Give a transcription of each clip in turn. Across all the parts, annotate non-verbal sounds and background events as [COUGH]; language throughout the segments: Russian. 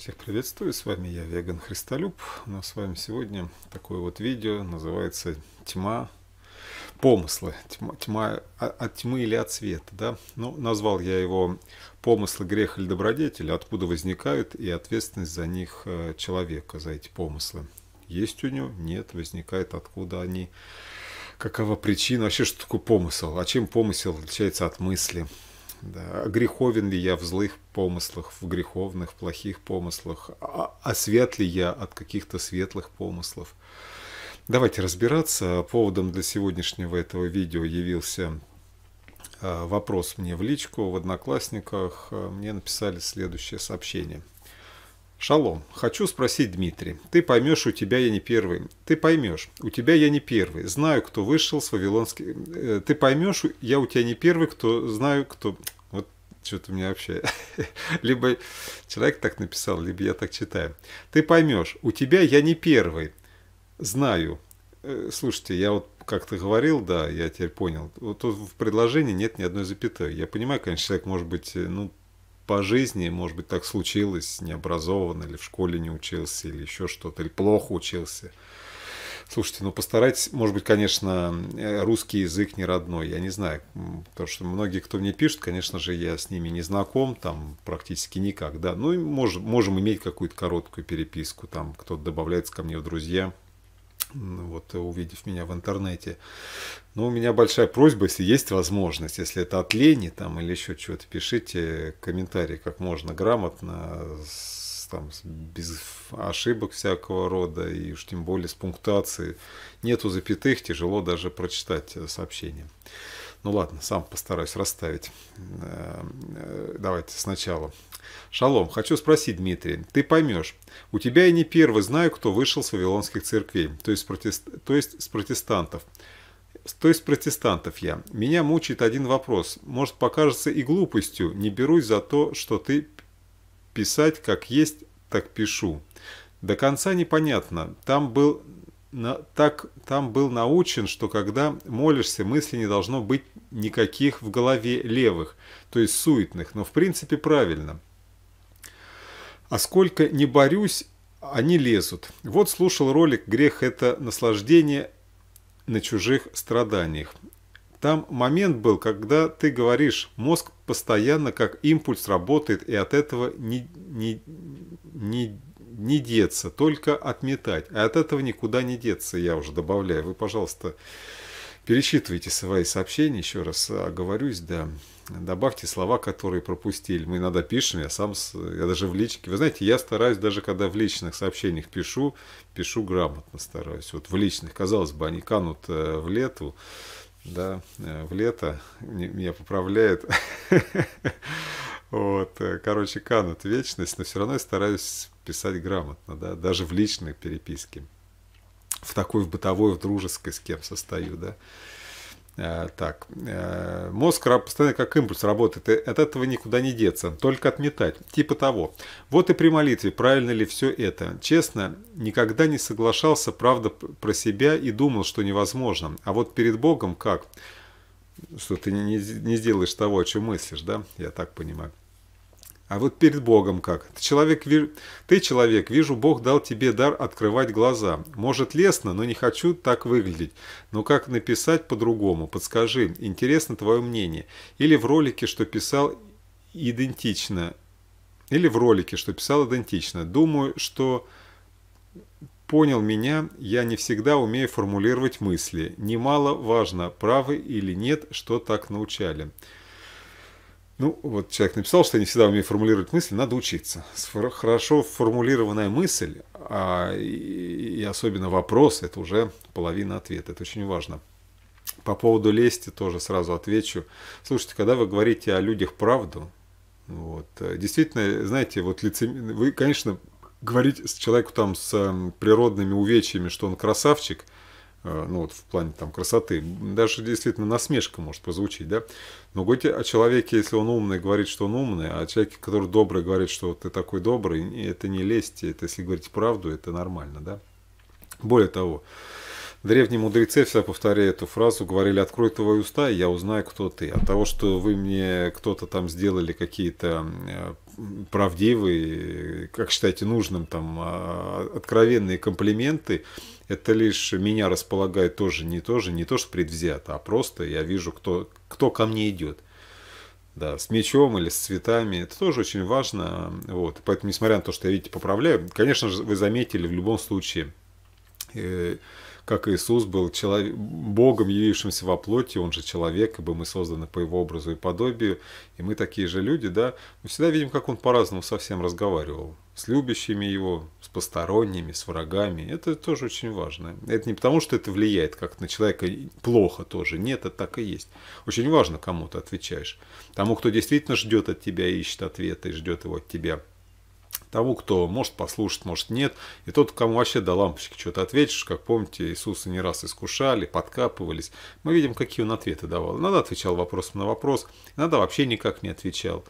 Всех приветствую, с вами я, Веган Христолюб. У ну, нас с вами сегодня такое вот видео, называется «Тьма помыслы», тьма, тьма а, от тьмы или от света, да? Ну, назвал я его «Помыслы, грех или добродетель», откуда возникают и ответственность за них э, человека, за эти помыслы. Есть у него? Нет. Возникает, откуда они? Какова причина? Вообще, что такое помысел? А чем помысел отличается от мысли? Да. А греховен ли я в злых помыслах, в греховных, плохих помыслах? А, а свят ли я от каких-то светлых помыслов? Давайте разбираться. Поводом для сегодняшнего этого видео явился а, вопрос мне в личку в Одноклассниках. Мне написали следующее сообщение – Шалом. Хочу спросить, Дмитрий. Ты поймешь, у тебя я не первый. Ты поймешь, у тебя я не первый. Знаю, кто вышел с Вавилонский... Э, ты поймешь, я у тебя не первый, кто... Знаю, кто... Вот что-то у меня вообще... [LAUGHS] либо человек так написал, либо я так читаю. Ты поймешь, у тебя я не первый. Знаю. Э, слушайте, я вот как ты говорил, да, я теперь понял. Вот тут в предложении нет ни одной запятой. Я понимаю, конечно, человек может быть, э, ну, по жизни, может быть, так случилось, необразованно, или в школе не учился, или еще что-то, или плохо учился. Слушайте, ну постарайтесь, может быть, конечно, э, русский язык не родной, я не знаю, потому что многие, кто мне пишет, конечно же, я с ними не знаком, там практически никак, да, ну и можем, можем иметь какую-то короткую переписку, там кто-то добавляется ко мне в друзья, вот э, увидев меня в интернете. Но у меня большая просьба, если есть возможность, если это от лени там или еще чего-то, пишите комментарии как можно грамотно, там, без ошибок всякого рода, и уж тем более с пунктуацией. Нету запятых, тяжело даже прочитать э, сообщение. Ну ладно, сам постараюсь расставить. Э, э, давайте сначала. Шалом, хочу спросить, Дмитрий, ты поймешь, у тебя я не первый знаю, кто вышел с вавилонских церквей, то есть, протест... то есть с протестантов. То есть протестантов я. Меня мучает один вопрос. Может, покажется и глупостью. Не берусь за то, что ты писать как есть, так пишу. До конца непонятно. Там был так там был научен, что когда молишься, мысли не должно быть никаких в голове левых, то есть суетных, но в принципе правильно. А сколько не борюсь, они лезут. Вот слушал ролик «Грех – это наслаждение на чужих страданиях». Там момент был, когда ты говоришь, мозг постоянно как импульс работает, и от этого не, не, не не деться, только отметать. А от этого никуда не деться, я уже добавляю. Вы, пожалуйста, перечитывайте свои сообщения, еще раз оговорюсь, да. Добавьте слова, которые пропустили. Мы иногда пишем, я сам, я даже в личке. Вы знаете, я стараюсь даже, когда в личных сообщениях пишу, пишу грамотно стараюсь. Вот в личных, казалось бы, они канут э, в лету, да, э, в лето, меня поправляет. [LAUGHS] Вот, э, короче, канут вечность, но все равно я стараюсь писать грамотно, да, даже в личной переписке, в такой, в бытовой, в дружеской, с кем состою, да. А, так, э, мозг постоянно как импульс работает, и от этого никуда не деться, только отметать, типа того. Вот и при молитве, правильно ли все это. Честно, никогда не соглашался, правда, про себя и думал, что невозможно. А вот перед Богом как? Что ты не, не сделаешь того, о чем мыслишь, да? Я так понимаю. А вот перед Богом как? Ты человек, ты человек, вижу, Бог дал тебе дар открывать глаза. Может, лестно, но не хочу так выглядеть. Но как написать по-другому? Подскажи, интересно твое мнение. Или в ролике, что писал идентично. Или в ролике, что писал идентично. Думаю, что понял меня, я не всегда умею формулировать мысли. Немало важно, правы или нет, что так научали. Ну, вот человек написал, что я не всегда умею формулировать мысли, надо учиться. Хорошо формулированная мысль, а, и, особенно вопрос, это уже половина ответа, это очень важно. По поводу лести тоже сразу отвечу. Слушайте, когда вы говорите о людях правду, вот, действительно, знаете, вот лице... вы, конечно, говорить человеку там с эм, природными увечьями, что он красавчик – Э, ну вот в плане там красоты. Даже действительно насмешка может прозвучить, да. Но Готи о человеке, если он умный, говорит, что он умный, а о человеке, который добрый, говорит, что ты такой добрый, это не лезть это если говорить правду, это нормально, да. Более того, Древние мудрецы, всегда повторяя эту фразу, говорили, открой твои уста, и я узнаю, кто ты. От того, что вы мне кто-то там сделали какие-то э, правдивые, как считаете нужным, там, а, откровенные комплименты, это лишь меня располагает тоже не тоже, не то, что предвзято, а просто я вижу, кто, кто ко мне идет. Да, с мечом или с цветами, это тоже очень важно. Вот. Поэтому, несмотря на то, что я, видите, поправляю, конечно же, вы заметили в любом случае, э, как Иисус был человек, Богом, явившимся во плоти, Он же человек, ибо мы созданы по Его образу и подобию, и мы такие же люди, да, мы всегда видим, как Он по-разному совсем разговаривал, с любящими Его, с посторонними, с врагами, это тоже очень важно. Это не потому, что это влияет как на человека плохо тоже, нет, это так и есть. Очень важно, кому ты отвечаешь, тому, кто действительно ждет от тебя, ищет ответа и ждет его от тебя – того, кто может послушать, может нет, и тот, кому вообще до лампочки что-то ответишь, как помните, Иисуса не раз искушали, подкапывались, мы видим, какие он ответы давал. Иногда отвечал вопросом на вопрос, иногда вообще никак не отвечал,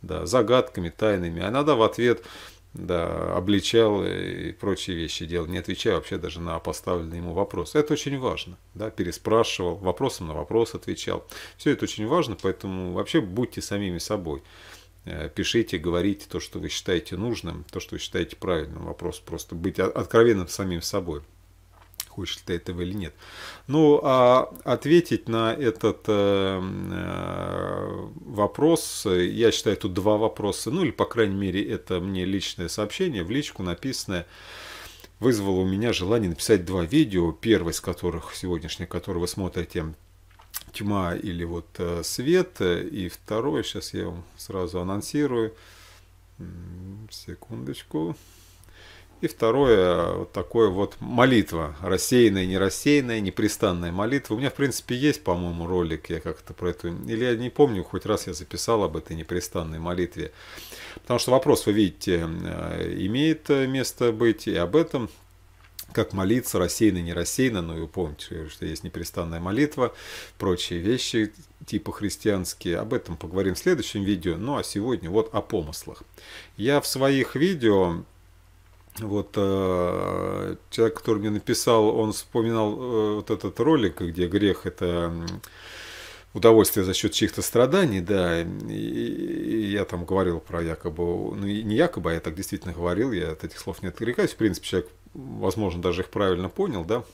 да, загадками, тайнами, а иногда в ответ да, обличал и прочие вещи делал, не отвечая вообще даже на поставленный ему вопрос. Это очень важно, да, переспрашивал, вопросом на вопрос отвечал. Все это очень важно, поэтому вообще будьте самими собой. Э, пишите, говорите то, что вы считаете нужным, то, что вы считаете правильным. Вопрос просто быть откровенным самим собой, хочешь ли ты этого или нет. Ну, а ответить на этот э, э, вопрос, я считаю, тут два вопроса, ну или, по крайней мере, это мне личное сообщение, в личку написанное, вызвало у меня желание написать два видео, первое из которых, сегодняшнее, которое вы смотрите, тьма или вот э, свет. И второе сейчас я вам сразу анонсирую. Секундочку. И второе, вот такое вот молитва, рассеянная, не рассеянная, непрестанная молитва. У меня, в принципе, есть, по-моему, ролик, я как-то про эту, или я не помню, хоть раз я записал об этой непрестанной молитве. Потому что вопрос, вы видите, э, имеет место быть и об этом как молиться, рассеянно, не рассеянно, но ну, вы помните, что есть непрестанная молитва, прочие вещи типа христианские. Об этом поговорим в следующем видео. Ну а сегодня вот о помыслах. Я в своих видео вот э, человек, который мне написал, он вспоминал э, вот этот ролик, где грех это удовольствие за счет чьих-то страданий, да, и, и я там говорил про якобы, ну не якобы, а я так действительно говорил, я от этих слов не отрекаюсь, в принципе, человек возможно, даже их правильно понял, да,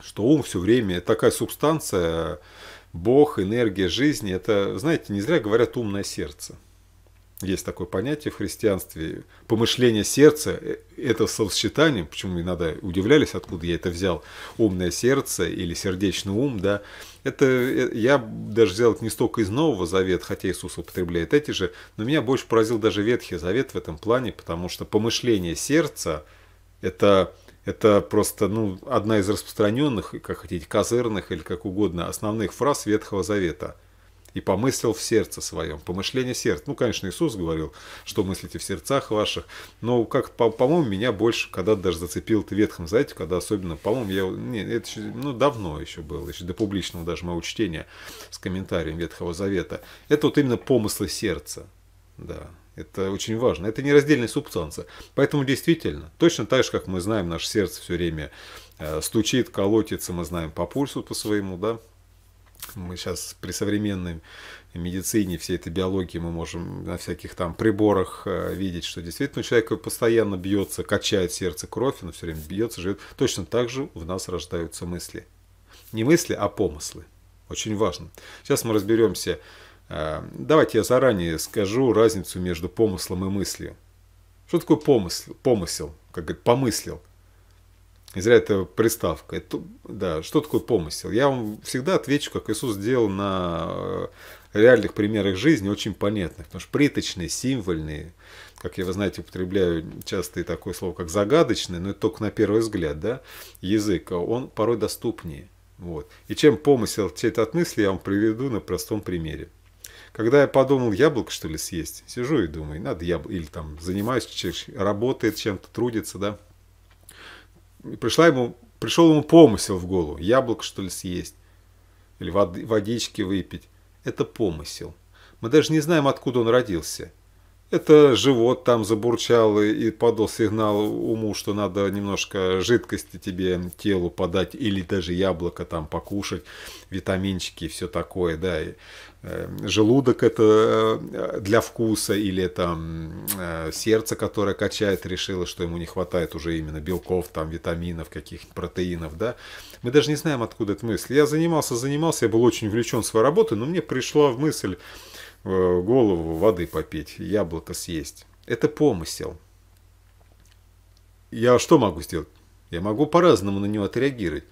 что ум все время такая субстанция, Бог, энергия жизни, это, знаете, не зря говорят умное сердце. Есть такое понятие в христианстве. Помышление сердца – э, это словосочетание, почему иногда удивлялись, откуда я это взял, умное сердце или сердечный ум, да. Это э, я даже взял это не столько из Нового Завета, хотя Иисус употребляет эти же, но меня больше поразил даже Ветхий Завет в этом плане, потому что помышление сердца – это, это просто ну, одна из распространенных, как хотите, козырных или как угодно, основных фраз Ветхого Завета. «И помыслил в сердце своем». Помышление сердца. Ну, конечно, Иисус говорил, что мыслите в сердцах ваших. Но, как, по-моему, по меня больше когда даже зацепил это Ветхом Завете, когда особенно, по-моему, я... не это еще, ну, давно еще было, еще до публичного даже моего чтения с комментарием Ветхого Завета. Это вот именно помыслы сердца. Да. Это очень важно. Это не нераздельная субстанция. Поэтому действительно, точно так же, как мы знаем, наше сердце все время э, стучит, колотится, мы знаем по пульсу по своему, да, мы сейчас при современной медицине, всей этой биологии мы можем на всяких там приборах э, видеть, что действительно у человека постоянно бьется, качает сердце кровь, оно все время бьется, живет. Точно так же в нас рождаются мысли. Не мысли, а помыслы. Очень важно. Сейчас мы разберемся, а, давайте я заранее скажу разницу между помыслом и мыслью. Что такое помысл? Помысел, как говорит, помыслил. Не зря это приставка. Это, да, что такое помысел? Я вам всегда отвечу, как Иисус сделал на э, реальных примерах жизни, очень понятных. Потому что приточные, символьные, как я, вы знаете, употребляю часто и такое слово, как загадочный, но это только на первый взгляд, да, язык, он порой доступнее. Вот. И чем помысел чей-то от мысли, я вам приведу на простом примере. Когда я подумал, яблоко что ли съесть, сижу и думаю, надо яблоко, или там занимаюсь, работает чем-то, трудится, да. И пришла ему, пришел ему помысел в голову, яблоко что ли съесть, или вод, водички выпить. Это помысел. Мы даже не знаем, откуда он родился. Это живот там забурчал и подал сигнал уму, что надо немножко жидкости тебе телу подать, или даже яблоко там покушать, витаминчики и все такое, да. И, э, желудок это э, для вкуса, или это э, сердце, которое качает, решило, что ему не хватает уже именно белков, там витаминов, каких-нибудь протеинов, да. Мы даже не знаем, откуда эта мысль. Я занимался, занимался, я был очень увлечен своей работой, но мне пришла в мысль Э, голову воды попить, яблоко съесть. Это помысел. Я что могу сделать? Я могу по-разному на него отреагировать.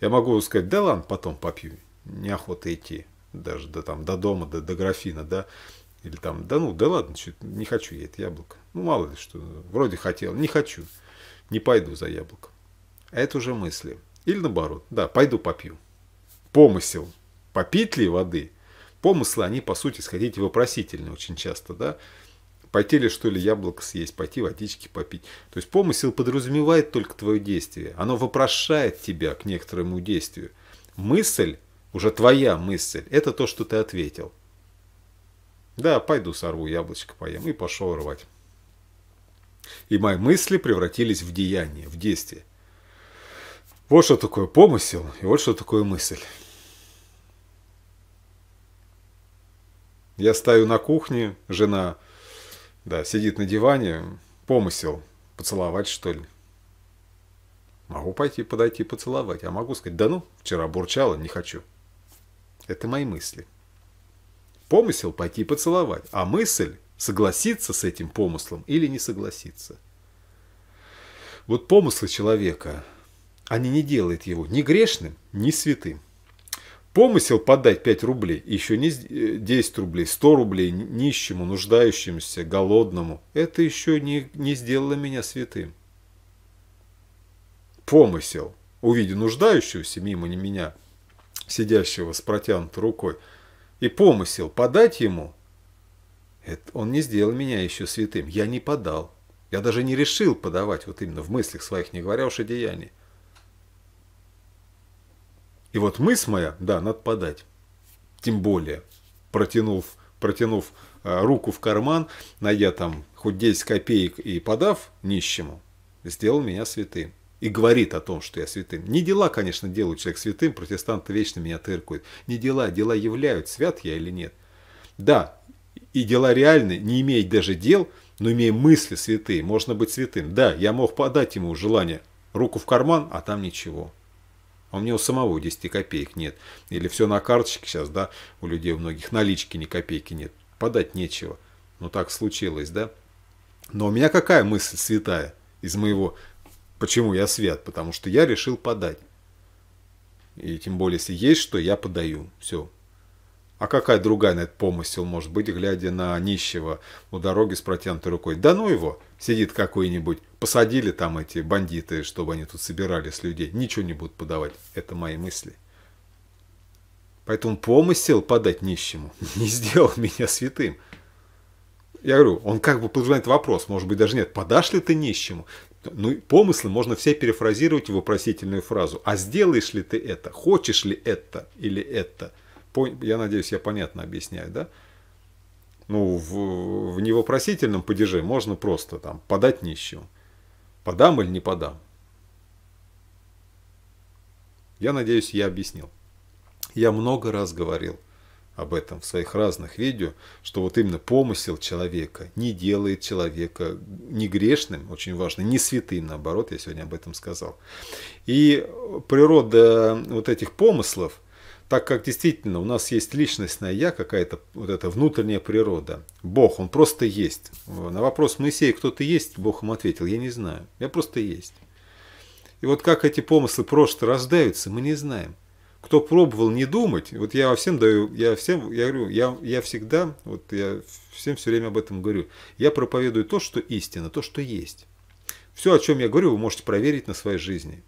Я могу сказать, да ладно, потом попью. Неохота идти. Даже до, там, до дома, до, до графина, да. Или там, да ну, да ладно, не хочу я это яблоко. Ну, мало ли что, вроде хотел, не хочу. Не пойду за яблоком. А это уже мысли. Или наоборот, да, пойду попью. Помысел. Попить ли воды – помыслы, они, по сути, сходить вопросительные очень часто, да. Пойти ли, что ли, яблоко съесть, пойти водички попить. То есть помысел подразумевает только твое действие. Оно вопрошает тебя к некоторому действию. Мысль, уже твоя мысль, это то, что ты ответил. Да, пойду сорву яблочко, поем. И пошел рвать. И мои мысли превратились в деяние, в действие. Вот что такое помысел и вот что такое мысль. Я стою на кухне, жена да, сидит на диване. Помысел. Поцеловать, что ли? Могу пойти подойти поцеловать, а могу сказать, да ну, вчера бурчала, не хочу. Это мои мысли. Помысел пойти поцеловать, а мысль согласиться с этим помыслом или не согласиться. Вот помыслы человека, они не делают его ни грешным, ни святым помысел подать 5 рублей, еще не 10 э, рублей, 100 рублей нищему, нуждающемуся, голодному, это еще не, не сделало меня святым. Помысел, увидя нуждающегося мимо не меня, сидящего с протянутой рукой, и помысел подать ему, это, он не сделал меня еще святым, я не подал. Я даже не решил подавать, вот именно в мыслях своих, не говоря уж о деянии. И вот мысль моя, да, надо подать. Тем более, протянув, протянув э, руку в карман, найдя там хоть 10 копеек и подав нищему, сделал меня святым. И говорит о том, что я святым. Не дела, конечно, делают человек святым, протестанты вечно меня тыркают. Не дела, дела являют, свят я или нет. Да, и дела реальны, не имея даже дел, но имея мысли святые, можно быть святым. Да, я мог подать ему желание, руку в карман, а там ничего. А у меня у самого 10 копеек нет. Или все на карточке сейчас, да, у людей у многих налички ни копейки нет. Подать нечего. Но так случилось, да? Но у меня какая мысль святая из моего... Почему я свят? Потому что я решил подать. И тем более, если есть что, я подаю. Все, а какая другая на этот помысел может быть, глядя на нищего у дороги с протянутой рукой? Да ну его, сидит какой-нибудь. Посадили там эти бандиты, чтобы они тут собирали с людей. Ничего не будут подавать. Это мои мысли. Поэтому помысел подать нищему [LAUGHS] не сделал меня святым. Я говорю, он как бы подразумевает вопрос, может быть, даже нет, подашь ли ты нищему? Ну, помыслы можно все перефразировать в вопросительную фразу. А сделаешь ли ты это? Хочешь ли это или это? я надеюсь, я понятно объясняю, да? Ну, в, в невопросительном падеже можно просто там подать нищему. Подам или не подам? Я надеюсь, я объяснил. Я много раз говорил об этом в своих разных видео, что вот именно помысел человека не делает человека не грешным, очень важно, не святым, наоборот, я сегодня об этом сказал. И природа вот этих помыслов – так как действительно у нас есть личностное «я», какая-то вот эта внутренняя природа. Бог, он просто есть. На вопрос Моисея, кто ты есть, Бог ему ответил, я не знаю, я просто есть. И вот как эти помыслы просто рождаются, мы не знаем. Кто пробовал не думать, вот я всем даю, я всем, я говорю, я, я всегда, вот я всем все время об этом говорю, я проповедую то, что истина, то, что есть. Все, о чем я говорю, вы можете проверить на своей жизни.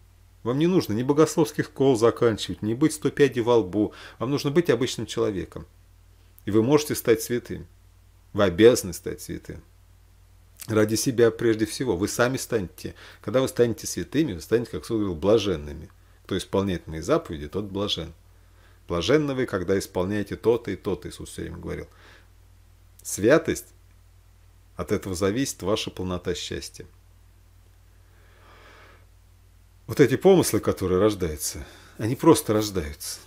Вам не нужно ни богословских школ заканчивать, ни быть сто пядей во лбу. Вам нужно быть обычным человеком. И вы можете стать святым. Вы обязаны стать святым. Ради себя прежде всего. Вы сами станете. Когда вы станете святыми, вы станете, как Суд говорил, блаженными. Кто исполняет мои заповеди, тот блажен. Блаженны вы, когда исполняете то-то и то-то, Иисус все время говорил. Святость, от этого зависит ваша полнота счастья вот эти помыслы, которые рождаются, они просто рождаются.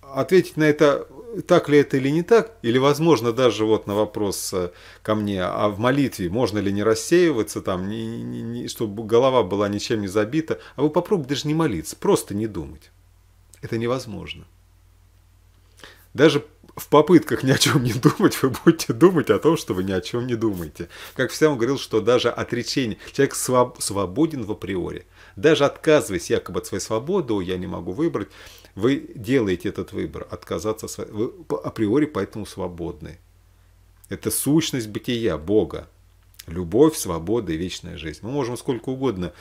Ответить на это, так ли это или не так, или, возможно, даже вот на вопрос э, ко мне, а в молитве можно ли не рассеиваться, там, не, не, не, чтобы голова была ничем не забита, а вы попробуйте даже не молиться, просто не думать. Это невозможно. Даже в попытках ни о чем не думать, вы будете думать о том, что вы ни о чем не думаете. Как всем говорил, что даже отречение, человек своб, свободен в априори – даже отказываясь якобы от своей свободы, я не могу выбрать, вы делаете этот выбор, отказаться, вы априори поэтому свободны. Это сущность бытия Бога. Любовь, свобода и вечная жизнь. Мы можем сколько угодно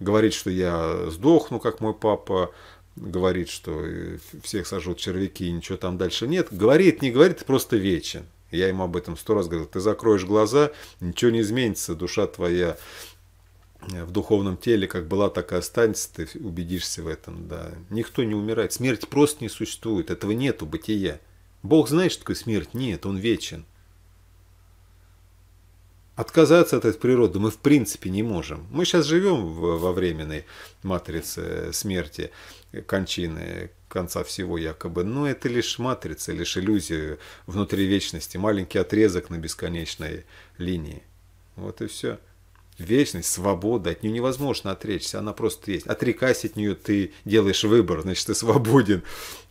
говорить, что я сдохну, как мой папа, говорит, что всех сажут червяки и ничего там дальше нет. Говорит, не говорит, просто вечен. Я ему об этом сто раз говорил. Ты закроешь глаза, ничего не изменится, душа твоя Э, в духовном теле, как была, так и останется, ты убедишься в этом, да. Никто не умирает, смерть просто не существует, этого нету бытия. Бог знает, что такое смерть? Нет, он вечен. Отказаться от этой природы мы в принципе не можем. Мы сейчас живем во временной матрице э, смерти, э, кончины, конца всего якобы. Но это лишь матрица, лишь иллюзия внутри вечности, маленький отрезок на бесконечной линии. Вот и все вечность, свобода, от нее невозможно отречься, она просто есть. Отрекаясь от нее, ты делаешь выбор, значит, ты свободен.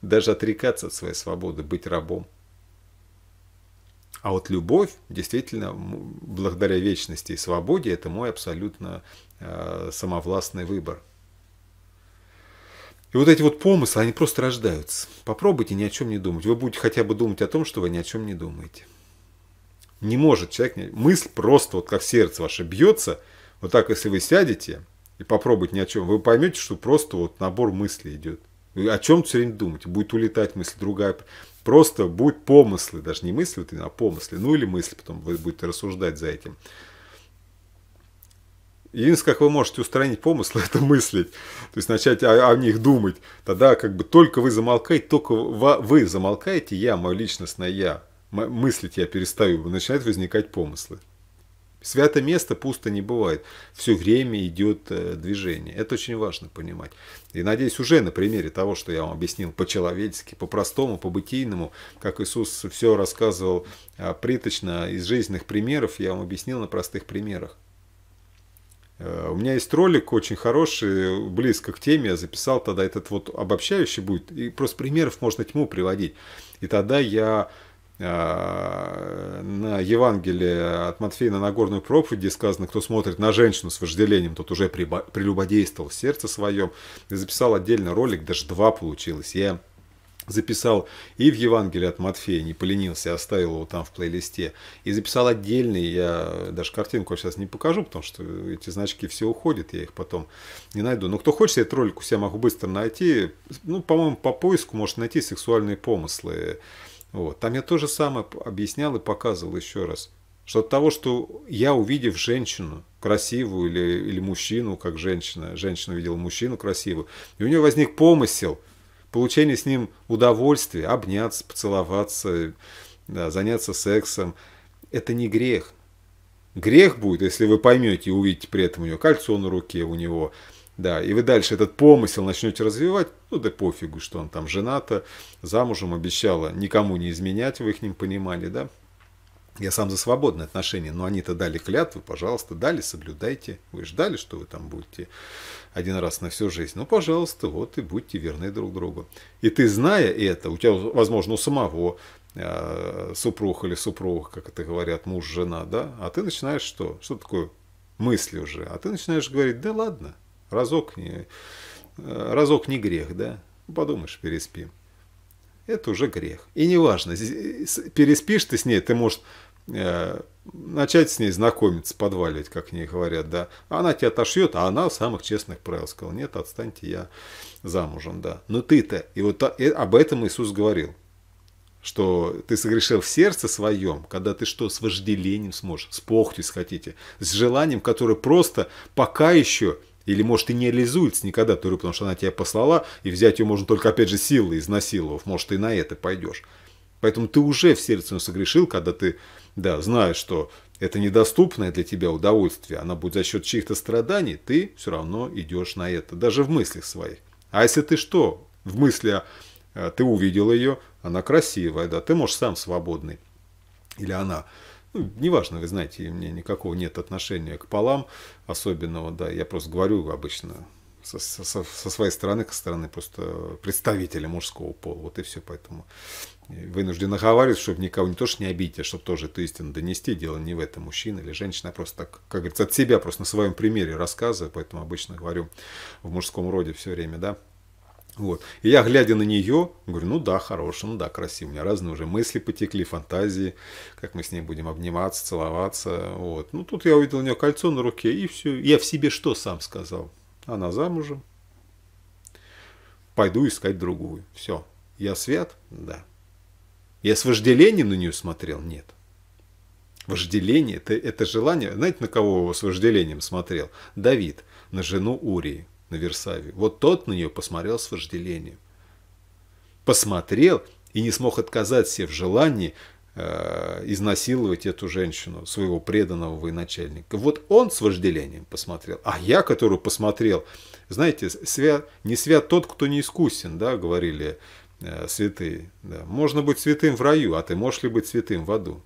Даже отрекаться от своей свободы, быть рабом. А вот любовь, действительно, благодаря вечности и свободе, это мой абсолютно э, самовластный выбор. И вот эти вот помыслы, они просто рождаются. Попробуйте ни о чем не думать. Вы будете хотя бы думать о том, что вы ни о чем не думаете. Не может человек, мысль просто вот как сердце ваше бьется, вот так если вы сядете и попробовать ни о чем, вы поймете, что просто вот набор мыслей идет. Вы о чем все время думать, будет улетать мысль другая. Просто будет помыслы, даже не мысли, а помыслы. Ну или мысли, потом вы будете рассуждать за этим. Единственное, как вы можете устранить помыслы, [LAUGHS] это мыслить. То есть начать о, о них думать. Тогда как бы только вы замолкаете, только вы замолкаете, я, мое личностное я, мыслить я перестаю, начинают возникать помыслы. Свято место пусто не бывает. Все время идет э, движение. Это очень важно понимать. И надеюсь, уже на примере того, что я вам объяснил по-человечески, по-простому, по-бытийному, как Иисус все рассказывал э, приточно из жизненных примеров, я вам объяснил на простых примерах. Э, у меня есть ролик очень хороший, близко к теме, я записал тогда этот вот обобщающий будет, и просто примеров можно тьму приводить. И тогда я Э, на Евангелие от Матфея на Нагорную проповеди сказано, кто смотрит на женщину с вожделением, тот уже прелюбодействовал в сердце своем. И записал отдельно ролик, даже два получилось. Я записал и в Евангелие от Матфея, не поленился, оставил его там в плейлисте, и записал отдельный, я даже картинку сейчас не покажу, потому что эти значки все уходят, я их потом не найду. Но кто хочет, этот ролик у себя могу быстро найти, ну, по-моему, по поиску может найти сексуальные помыслы вот. Там я то же самое объяснял и показывал еще раз. Что от того, что я, увидев женщину, красивую или, или мужчину, как женщина, женщина увидела мужчину красивую, и у нее возник помысел, получение с ним удовольствия, обняться, поцеловаться, да, заняться сексом, это не грех. Грех будет, если вы поймете и увидите при этом у нее кольцо на руке, у него да, и вы дальше этот помысел начнете развивать, ну да пофигу, что он там жената, замужем обещала никому не изменять вы их понимали да. Я сам за свободные отношения, но они-то дали клятву, пожалуйста, дали, соблюдайте. Вы ждали, что вы там будете один раз на всю жизнь. Ну, пожалуйста, вот и будьте верны друг другу. И ты, зная это, у тебя, возможно, у самого э, супруг или супруг, как это говорят, муж, жена, да, а ты начинаешь что? Что такое мысли уже? А ты начинаешь говорить, да ладно, Разок не, э, разок не грех, да? Подумаешь, переспим. Это уже грех. И неважно, переспишь ты с ней, ты, может, э, начать с ней знакомиться, подваливать, как они говорят, да. Она тебя отошьет, а она в самых честных правил сказала, нет, отстаньте, я замужем, да. Но ты-то, и вот и об этом Иисус говорил, что ты согрешил в сердце своем, когда ты что, с вожделением сможешь, с похотью, хотите, с желанием, которое просто пока еще или, может, и не реализуется никогда туры, потому что она тебя послала, и взять ее можно только, опять же, силой, изнасиловав. Может, и на это пойдешь. Поэтому ты уже в сердце согрешил, когда ты, да, знаешь, что это недоступное для тебя удовольствие, она будет за счет чьих-то страданий, ты все равно идешь на это, даже в мыслях своих. А если ты что, в мысли э, ты увидел ее, она красивая, да, ты можешь сам свободный, или она – ну, неважно, вы знаете, мне никакого нет отношения к полам особенного, да, я просто говорю обычно со, со, со своей стороны, к стороны просто представителя мужского пола, вот и все, поэтому вынужден оговаривать, чтобы никого не то что не обидеть, а чтобы тоже эту истину донести, дело не в этом, мужчина или женщина, я а просто так, как говорится, от себя, просто на своем примере рассказываю, поэтому обычно говорю в мужском роде все время, да, вот. И я, глядя на нее, говорю, ну да, хорошая, ну да, красиво. У меня разные уже мысли потекли, фантазии, как мы с ней будем обниматься, целоваться. Вот. Ну тут я увидел у нее кольцо на руке, и все. Я в себе что сам сказал? Она замужем. Пойду искать другую. Все. Я свят? Да. Я с вожделением на нее смотрел? Нет. Вожделение это, – это желание. Знаете, на кого с вожделением смотрел? Давид, на жену Урии на Версавию. Вот тот на нее посмотрел с вожделением. Посмотрел и не смог отказать себе в желании э, изнасиловать эту женщину, своего преданного военачальника. Вот он с вожделением посмотрел, а я, который посмотрел, знаете, свят, не свят тот, кто не искусен, да, говорили э, святые. Да. Можно быть святым в раю, а ты можешь ли быть святым в аду?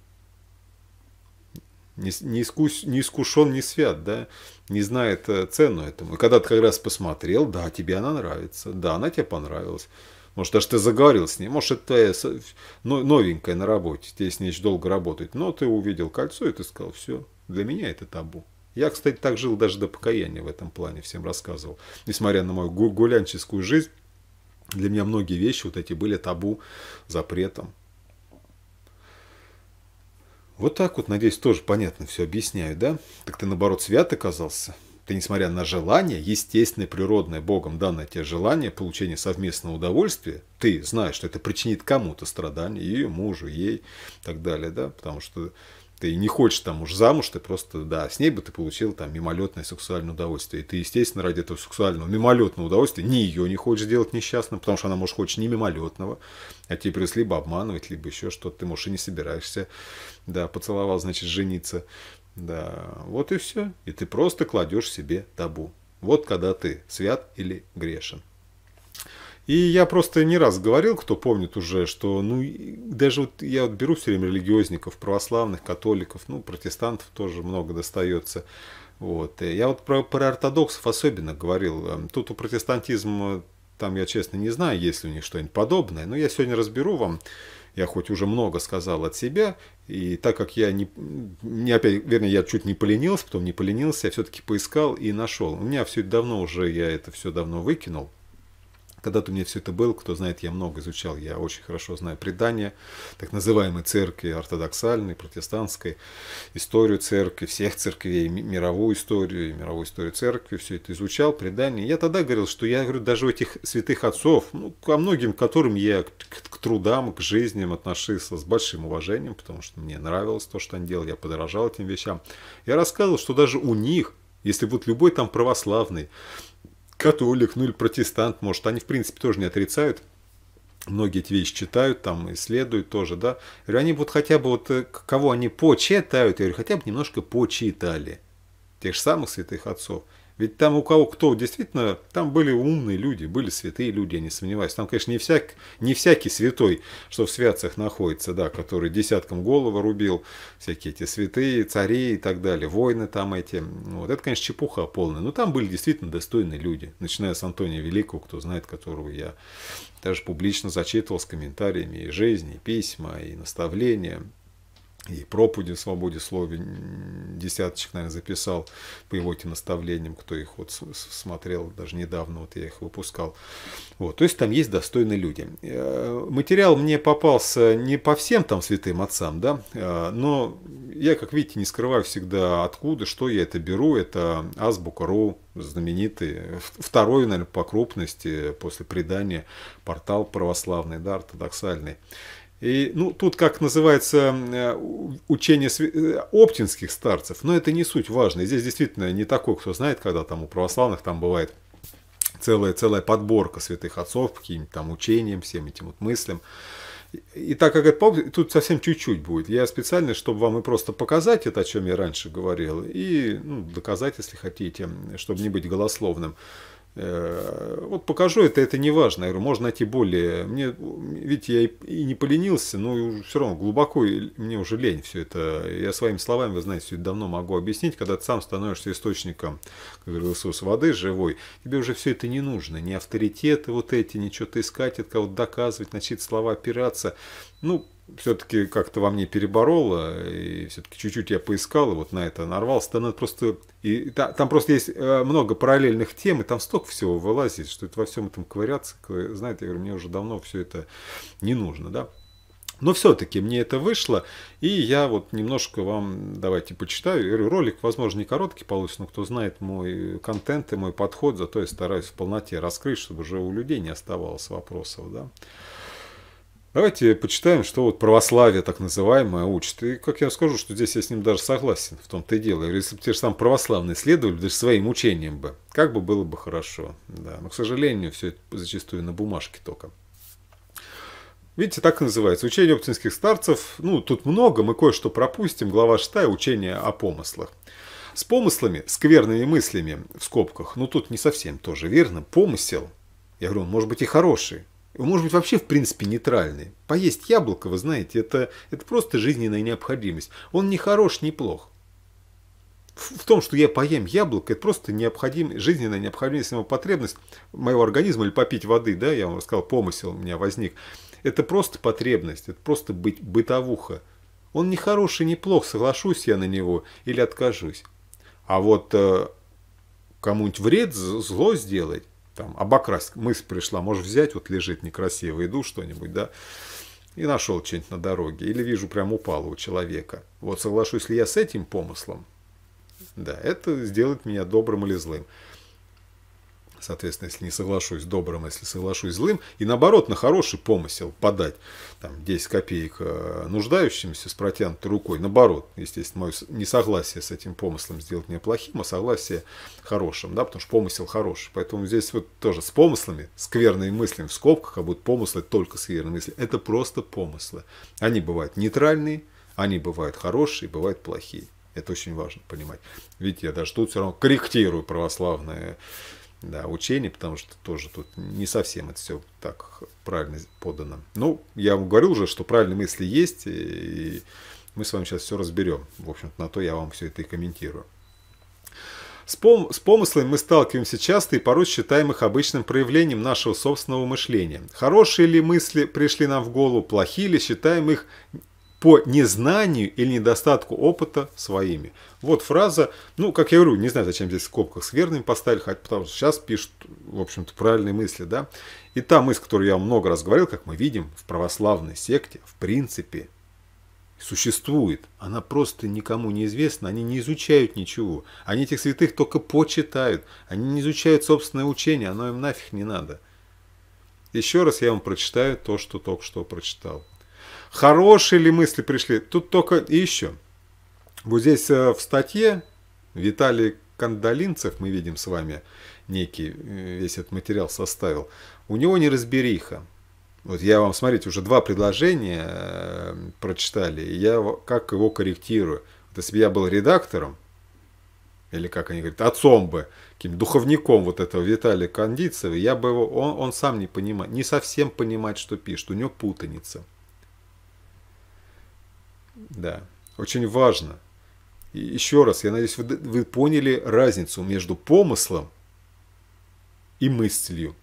не, не, искус, не искушен, не свят, да, не знает э, цену этому. И когда ты как раз посмотрел, да, тебе она нравится, да, она тебе понравилась. Может, даже ты заговорил с ней, может, это э, новенькая на работе, тебе с ней еще долго работать. Но ты увидел кольцо, и ты сказал, все, для меня это табу. Я, кстати, так жил даже до покаяния в этом плане, всем рассказывал. Несмотря на мою гулянческую жизнь, для меня многие вещи вот эти были табу, запретом. Вот так вот, надеюсь, тоже понятно все объясняю, да? Так ты, наоборот, свят оказался. Ты, несмотря на желание, естественное, природное, Богом данное тебе желание, получение совместного удовольствия, ты знаешь, что это причинит кому-то страдания, ее мужу, ей и так далее, да? Потому что ты не хочешь там уж замуж, ты просто, да, с ней бы ты получил там мимолетное сексуальное удовольствие. И ты, естественно, ради этого сексуального мимолетного удовольствия ни ее не хочешь делать несчастным, потому что она, может, хочет не мимолетного, а тебе придется либо обманывать, либо еще что-то, ты, может, и не собираешься, да, поцеловал, значит, жениться, да, вот и все. И ты просто кладешь себе табу. Вот когда ты свят или грешен. И я просто не раз говорил, кто помнит уже, что ну даже вот я вот беру все время религиозников, православных, католиков, ну протестантов тоже много достается. Вот. Я вот про, про ортодоксов особенно говорил. Эм, тут у протестантизма, там я честно не знаю, есть ли у них что-нибудь подобное, но я сегодня разберу вам я хоть уже много сказал от себя, и так как я не, не опять, вернее, я чуть не поленился, потом не поленился, я все-таки поискал и нашел. У меня все это давно уже, я это все давно выкинул. Когда-то мне все это было, кто знает, я много изучал, я очень хорошо знаю предания так называемой церкви ортодоксальной, протестантской, историю церкви, всех церквей, мировую историю, и мировую историю церкви, все это изучал, предания. Я тогда говорил, что я говорю, даже у этих святых отцов, ну, ко многим которым я к, к трудам, к жизням относился с большим уважением, потому что мне нравилось то, что они делали, я подорожал этим вещам. Я рассказывал, что даже у них если будет любой там православный, католик, ну или протестант, может, они в принципе тоже не отрицают. Многие эти вещи читают, там исследуют тоже, да. Я говорю, они вот хотя бы вот, э, кого они почитают, я говорю, хотя бы немножко почитали. Тех же самых святых отцов. Ведь там у кого кто, действительно, там были умные люди, были святые люди, я не сомневаюсь. Там, конечно, не, всяк, не всякий святой, что в святцах находится, да, который десятком головы рубил, всякие эти святые, цари и так далее, воины там эти. Вот. Это, конечно, чепуха полная. Но там были действительно достойные люди, начиная с Антония Великого, кто знает, которого я даже публично зачитывал с комментариями и жизни, и письма, и наставления и проповеди о свободе слова, десяточек, наверное, записал по его этим наставлениям, кто их вот смотрел даже недавно, вот я их выпускал. Вот, то есть там есть достойные люди. Э, материал мне попался не по всем там святым отцам, да, э, но я, как видите, не скрываю всегда откуда, что я это беру, это азбука Ру знаменитый, второй, наверное, по крупности после предания портал православный, да, ортодоксальный. И, ну, тут, как называется, э, учение э, оптинских старцев, но это не суть важная. здесь действительно не такой, кто знает, когда там у православных там бывает целая, целая подборка святых отцов, каким-нибудь там учением, всем этим вот мыслям. И так как это тут совсем чуть-чуть будет. Я специально, чтобы вам и просто показать это, о чем я раньше говорил, и ну, доказать, если хотите, чтобы не быть голословным. Э, вот покажу это, это не важно. Я говорю, можно найти более... Мне, видите, я и, и не поленился, но все равно глубоко мне уже лень все это. Я своими словами, вы знаете, все это давно могу объяснить. Когда ты сам становишься источником, как говорил Иисус, воды живой, тебе уже все это не нужно. Ни авторитеты вот эти, ничего-то искать, от кого-то доказывать, на чьи слова опираться. Ну, все-таки как-то во мне перебороло, и все-таки чуть-чуть я поискал, и вот на это нарвался. Там просто, и, там, там просто есть э, много параллельных тем, и там столько всего вылазит, что это во всем этом ковыряться, знаете, я говорю, мне уже давно все это не нужно, да. Но все-таки мне это вышло, и я вот немножко вам давайте почитаю. Ролик, возможно, не короткий получится, но кто знает мой контент и мой подход, зато я стараюсь в полноте раскрыть, чтобы уже у людей не оставалось вопросов, да. Давайте почитаем, что вот православие так называемое учит. И как я скажу, что здесь я с ним даже согласен, в том-то и дело. Если бы те же сам православные следовали, даже своим учением бы, как бы было бы хорошо. Да. Но, к сожалению, все это зачастую на бумажке только. Видите, так и называется. Учение оптинских старцев. Ну, тут много, мы кое-что пропустим. Глава 6. Учение о помыслах. С помыслами, скверными мыслями, в скобках, ну тут не совсем тоже верно, помысел, я говорю, он может быть и хороший, может быть, вообще, в принципе, нейтральный. Поесть яблоко, вы знаете, это, это просто жизненная необходимость. Он не хорош, не плох. В, в том, что я поем яблоко, это просто необходим, жизненная необходимость, его потребность моего организма или попить воды, да, я вам рассказал, помысел у меня возник. Это просто потребность, это просто быть, бытовуха. Он не хороший, не плох, соглашусь я на него или откажусь. А вот э, кому-нибудь вред, зло сделать, там, обокрасть, мысль пришла, можешь взять, вот лежит некрасиво, иду что-нибудь, да, и нашел что-нибудь на дороге, или вижу, прям упало у человека. Вот соглашусь ли я с этим помыслом, да, это сделает меня добрым или злым. Соответственно, если не соглашусь добрым, а если соглашусь злым, и наоборот, на хороший помысел подать – там, 10 копеек э, нуждающимся с протянутой рукой. Наоборот, естественно, мое несогласие с этим помыслом сделать мне плохим, а согласие хорошим, да, потому что помысел хороший. Поэтому здесь вот тоже с помыслами, скверные мысли в скобках, а будут помыслы только скверные мысли. Это просто помыслы. Они бывают нейтральные, они бывают хорошие, бывают плохие. Это очень важно понимать. Видите, я даже тут все равно корректирую православное да, учений, потому что тоже тут не совсем это все так правильно подано. Ну, я вам говорю уже, что правильные мысли есть, и мы с вами сейчас все разберем. В общем-то, на то я вам все это и комментирую. С, пом с помыслами мы сталкиваемся часто и порой считаем их обычным проявлением нашего собственного мышления. Хорошие ли мысли пришли нам в голову, плохие ли, считаем их по незнанию или недостатку опыта своими. Вот фраза, ну, как я говорю, не знаю, зачем здесь в скобках с верными поставили, хоть потому что сейчас пишут, в общем-то, правильные мысли, да. И та мысль, которую я много раз говорил, как мы видим, в православной секте, в принципе, существует. Она просто никому не известна, они не изучают ничего. Они этих святых только почитают, они не изучают собственное учение, оно им нафиг не надо. Еще раз я вам прочитаю то, что только что прочитал. Хорошие ли мысли пришли? Тут только и еще. Вот здесь э, в статье Виталий Кандалинцев, мы видим с вами, некий э, весь этот материал составил, у него неразбериха. Вот я вам, смотрите, уже два предложения э, прочитали, и я как его корректирую. Вот если бы я был редактором, или как они говорят, отцом бы, каким духовником вот этого Виталия Кандицева, я бы его, он, он сам не понимает, не совсем понимает, что пишет, у него путаница. Да, очень важно. И еще раз, я надеюсь, вы, вы поняли разницу между помыслом и мыслью.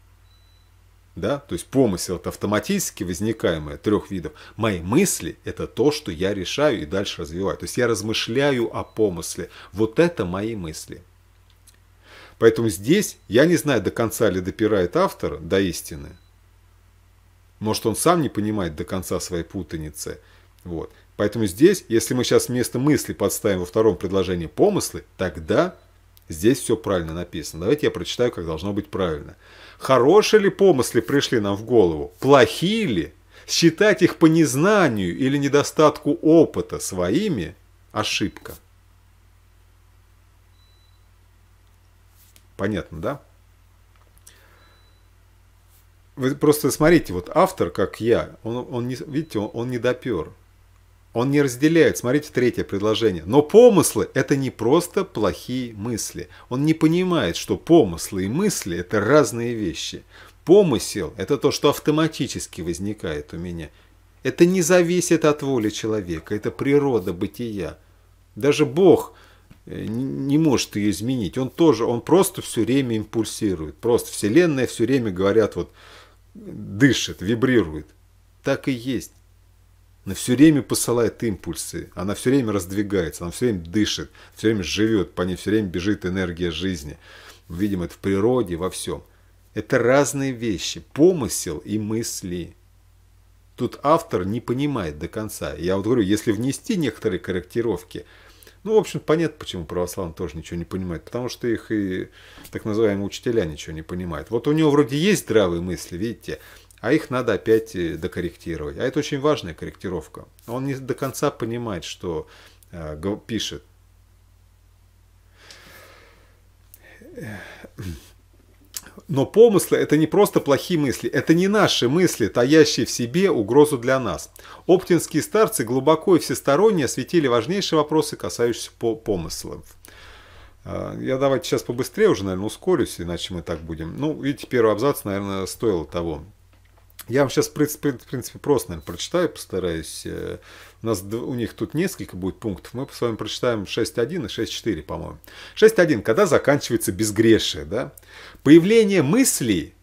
Да? То есть помысел – это автоматически возникаемое трех видов. Мои мысли – это то, что я решаю и дальше развиваю. То есть я размышляю о помысле. Вот это мои мысли. Поэтому здесь я не знаю, до конца ли допирает автор до истины. Может, он сам не понимает до конца своей путаницы. Вот. Поэтому здесь, если мы сейчас вместо мысли подставим во втором предложении помыслы, тогда здесь все правильно написано. Давайте я прочитаю, как должно быть правильно. Хорошие ли помысли пришли нам в голову? Плохие ли? Считать их по незнанию или недостатку опыта своими – ошибка. Понятно, да? Вы просто смотрите, вот автор, как я, он, он не, видите, он, он не допер. Он не разделяет, смотрите третье предложение. Но помыслы – это не просто плохие мысли. Он не понимает, что помыслы и мысли – это разные вещи. Помысел – это то, что автоматически возникает у меня. Это не зависит от воли человека, это природа бытия. Даже Бог э, не может ее изменить. Он тоже, он просто все время импульсирует. Просто Вселенная все время, говорят, вот дышит, вибрирует. Так и есть она все время посылает импульсы, она все время раздвигается, она все время дышит, все время живет, по ней все время бежит энергия жизни. Мы видим это в природе, во всем. Это разные вещи, помысел и мысли. Тут автор не понимает до конца. Я вот говорю, если внести некоторые корректировки, ну, в общем, понятно, почему православные тоже ничего не понимают, потому что их и так называемые учителя ничего не понимают. Вот у него вроде есть здравые мысли, видите, а их надо опять э, докорректировать. А это очень важная корректировка. Он не до конца понимает, что э, пишет. Но помыслы – это не просто плохие мысли, это не наши мысли, таящие в себе угрозу для нас. Оптинские старцы глубоко и всесторонне осветили важнейшие вопросы, касающиеся помыслов. А, я давайте сейчас побыстрее уже, наверное, ускорюсь, иначе мы так будем. Ну, видите, первый абзац, наверное, стоил того. Я вам сейчас, в принципе, просто, наверное, прочитаю, постараюсь. Э, у, нас, у них тут несколько будет пунктов. Мы с вами прочитаем 6.1 и 6.4, по-моему. 6.1. Когда заканчивается безгрешие, да? Появление мыслей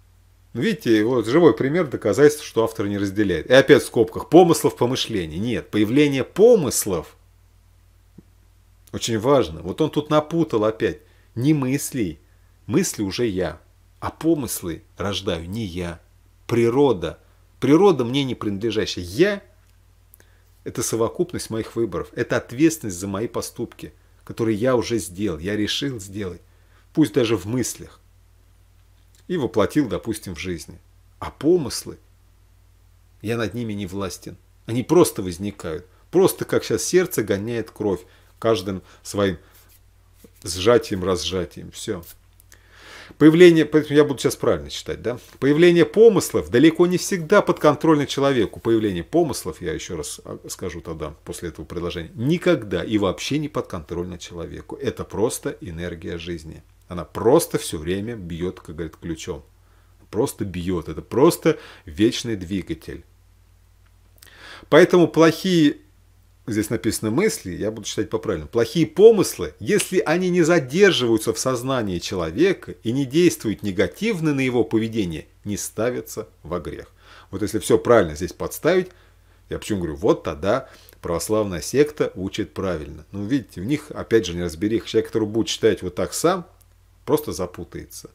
ну, Видите, вот живой пример доказательства, что автор не разделяет. И опять в скобках. Помыслов помышлений. Нет, появление помыслов очень важно. Вот он тут напутал опять. Не мыслей. Мысли уже я. А помыслы рождаю не я природа. Природа мне не принадлежащая. Я – это совокупность моих выборов. Это ответственность за мои поступки, которые я уже сделал, я решил сделать. Пусть даже в мыслях. И воплотил, допустим, в жизни. А помыслы? Я над ними не властен. Они просто возникают. Просто как сейчас сердце гоняет кровь каждым своим сжатием-разжатием. Все. Появление, поэтому я буду сейчас правильно читать, да? Появление помыслов далеко не всегда подконтрольно человеку. Появление помыслов, я еще раз а, скажу тогда после этого предложения, никогда и вообще не подконтрольно человеку. Это просто энергия жизни. Она просто все время бьет, как говорит, ключом. Просто бьет. Это просто вечный двигатель. Поэтому плохие здесь написано мысли, я буду читать по-правильному. Плохие помыслы, если они не задерживаются в сознании человека и не действуют негативно на его поведение, не ставятся в грех. Вот если все правильно здесь подставить, я почему говорю, вот тогда православная секта учит правильно. Ну, видите, в них, опять же, не разберих. Человек, который будет читать вот так сам, просто запутается.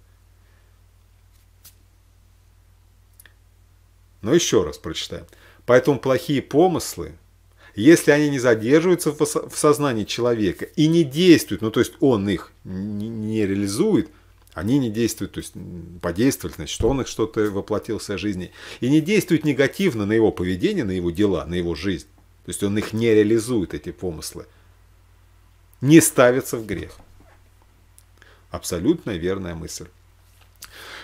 Но еще раз прочитаем. Поэтому плохие помыслы, если они не задерживаются в сознании человека и не действуют, ну то есть он их не реализует, они не действуют, то есть подействовали, значит, что он их что-то воплотил в своей жизни, и не действуют негативно на его поведение, на его дела, на его жизнь. То есть он их не реализует, эти помыслы. Не ставится в грех. Абсолютно верная мысль.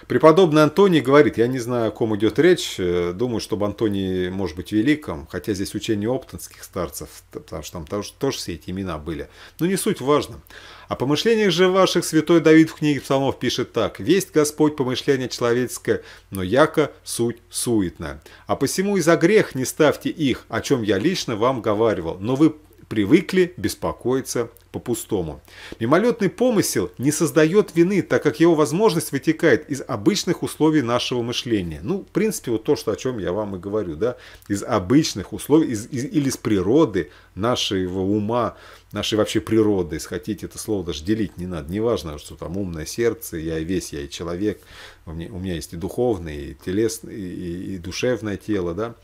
Преподобный Антоний говорит, я не знаю, о ком идет речь, э, думаю, чтобы Антоний может быть великом, хотя здесь учение оптонских старцев, потому что там тоже, тоже все эти имена были. Но не суть важно. О помышлениях же ваших святой Давид в книге псалмов пишет так. «Весть Господь помышление человеческое, но яко суть суетная. А посему и за грех не ставьте их, о чем я лично вам говаривал, но вы привыкли беспокоиться по-пустому. Мимолетный помысел не создает вины, так как его возможность вытекает из обычных условий нашего мышления. Ну, в принципе, вот то, что, о чем я вам и говорю, да, из обычных условий из, из, или с природы нашего ума, нашей вообще природы, если хотите это слово даже делить не надо, неважно, что там умное сердце, я и весь, я и человек, у меня, у меня есть и духовное, и телесное, и, и душевное тело, да,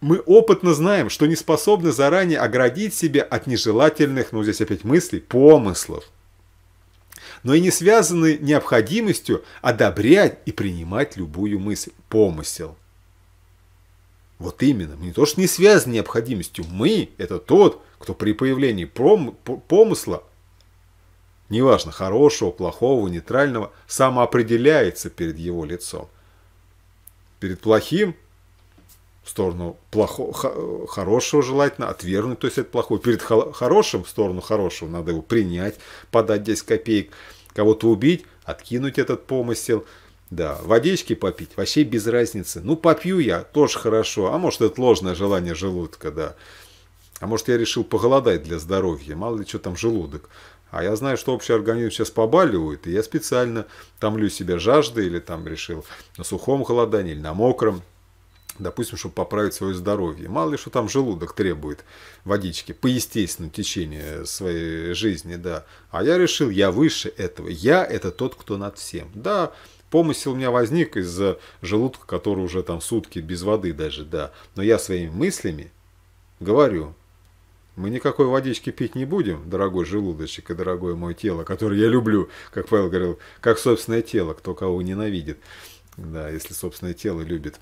мы опытно знаем, что не способны заранее оградить себя от нежелательных, ну здесь опять мыслей, помыслов, но и не связаны необходимостью одобрять и принимать любую мысль, помысел. Вот именно, не то, что не связаны необходимостью, мы – это тот, кто при появлении пом помысла, неважно, хорошего, плохого, нейтрального, самоопределяется перед его лицом. Перед плохим – в сторону плохого, хорошего желательно, отвергнуть, то есть это плохое. Перед хорошим, в сторону хорошего, надо его принять, подать 10 копеек, кого-то убить, откинуть этот помысел. Да, водички попить, вообще без разницы. Ну, попью я, тоже хорошо. А может, это ложное желание желудка, да. А может, я решил поголодать для здоровья, мало ли что там желудок. А я знаю, что общий организм сейчас побаливает, и я специально томлю себя жаждой или там решил на сухом голодании или на мокром допустим, чтобы поправить свое здоровье. Мало ли, что там желудок требует водички по естественному течению своей жизни, да. А я решил, я выше этого, я это тот, кто над всем. Да, помысел у меня возник из-за желудка, который уже там сутки без воды даже, да. Но я своими мыслями говорю, мы никакой водички пить не будем, дорогой желудочек и дорогое мое тело, которое я люблю, как Павел говорил, как собственное тело, кто кого ненавидит. Да, если собственное тело любит.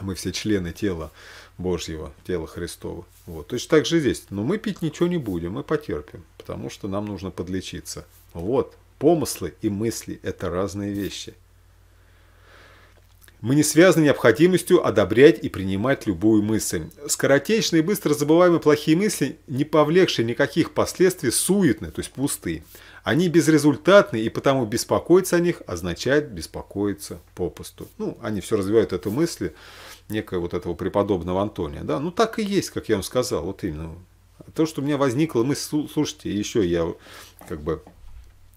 Мы все члены тела Божьего, тела Христова. Вот. Точно так же здесь. Но мы пить ничего не будем, мы потерпим, потому что нам нужно подлечиться. Вот, помыслы и мысли – это разные вещи. Мы не связаны необходимостью одобрять и принимать любую мысль. Скоротечные и быстро забываемые плохие мысли, не повлекшие никаких последствий, суетны, то есть пусты. Они безрезультатны, и потому беспокоиться о них означает беспокоиться попусту. Ну, они все развивают эту мысль, некое вот этого преподобного Антония. Да? Ну, так и есть, как я вам сказал, вот именно. То, что у меня возникла мысль, слушайте, еще я как бы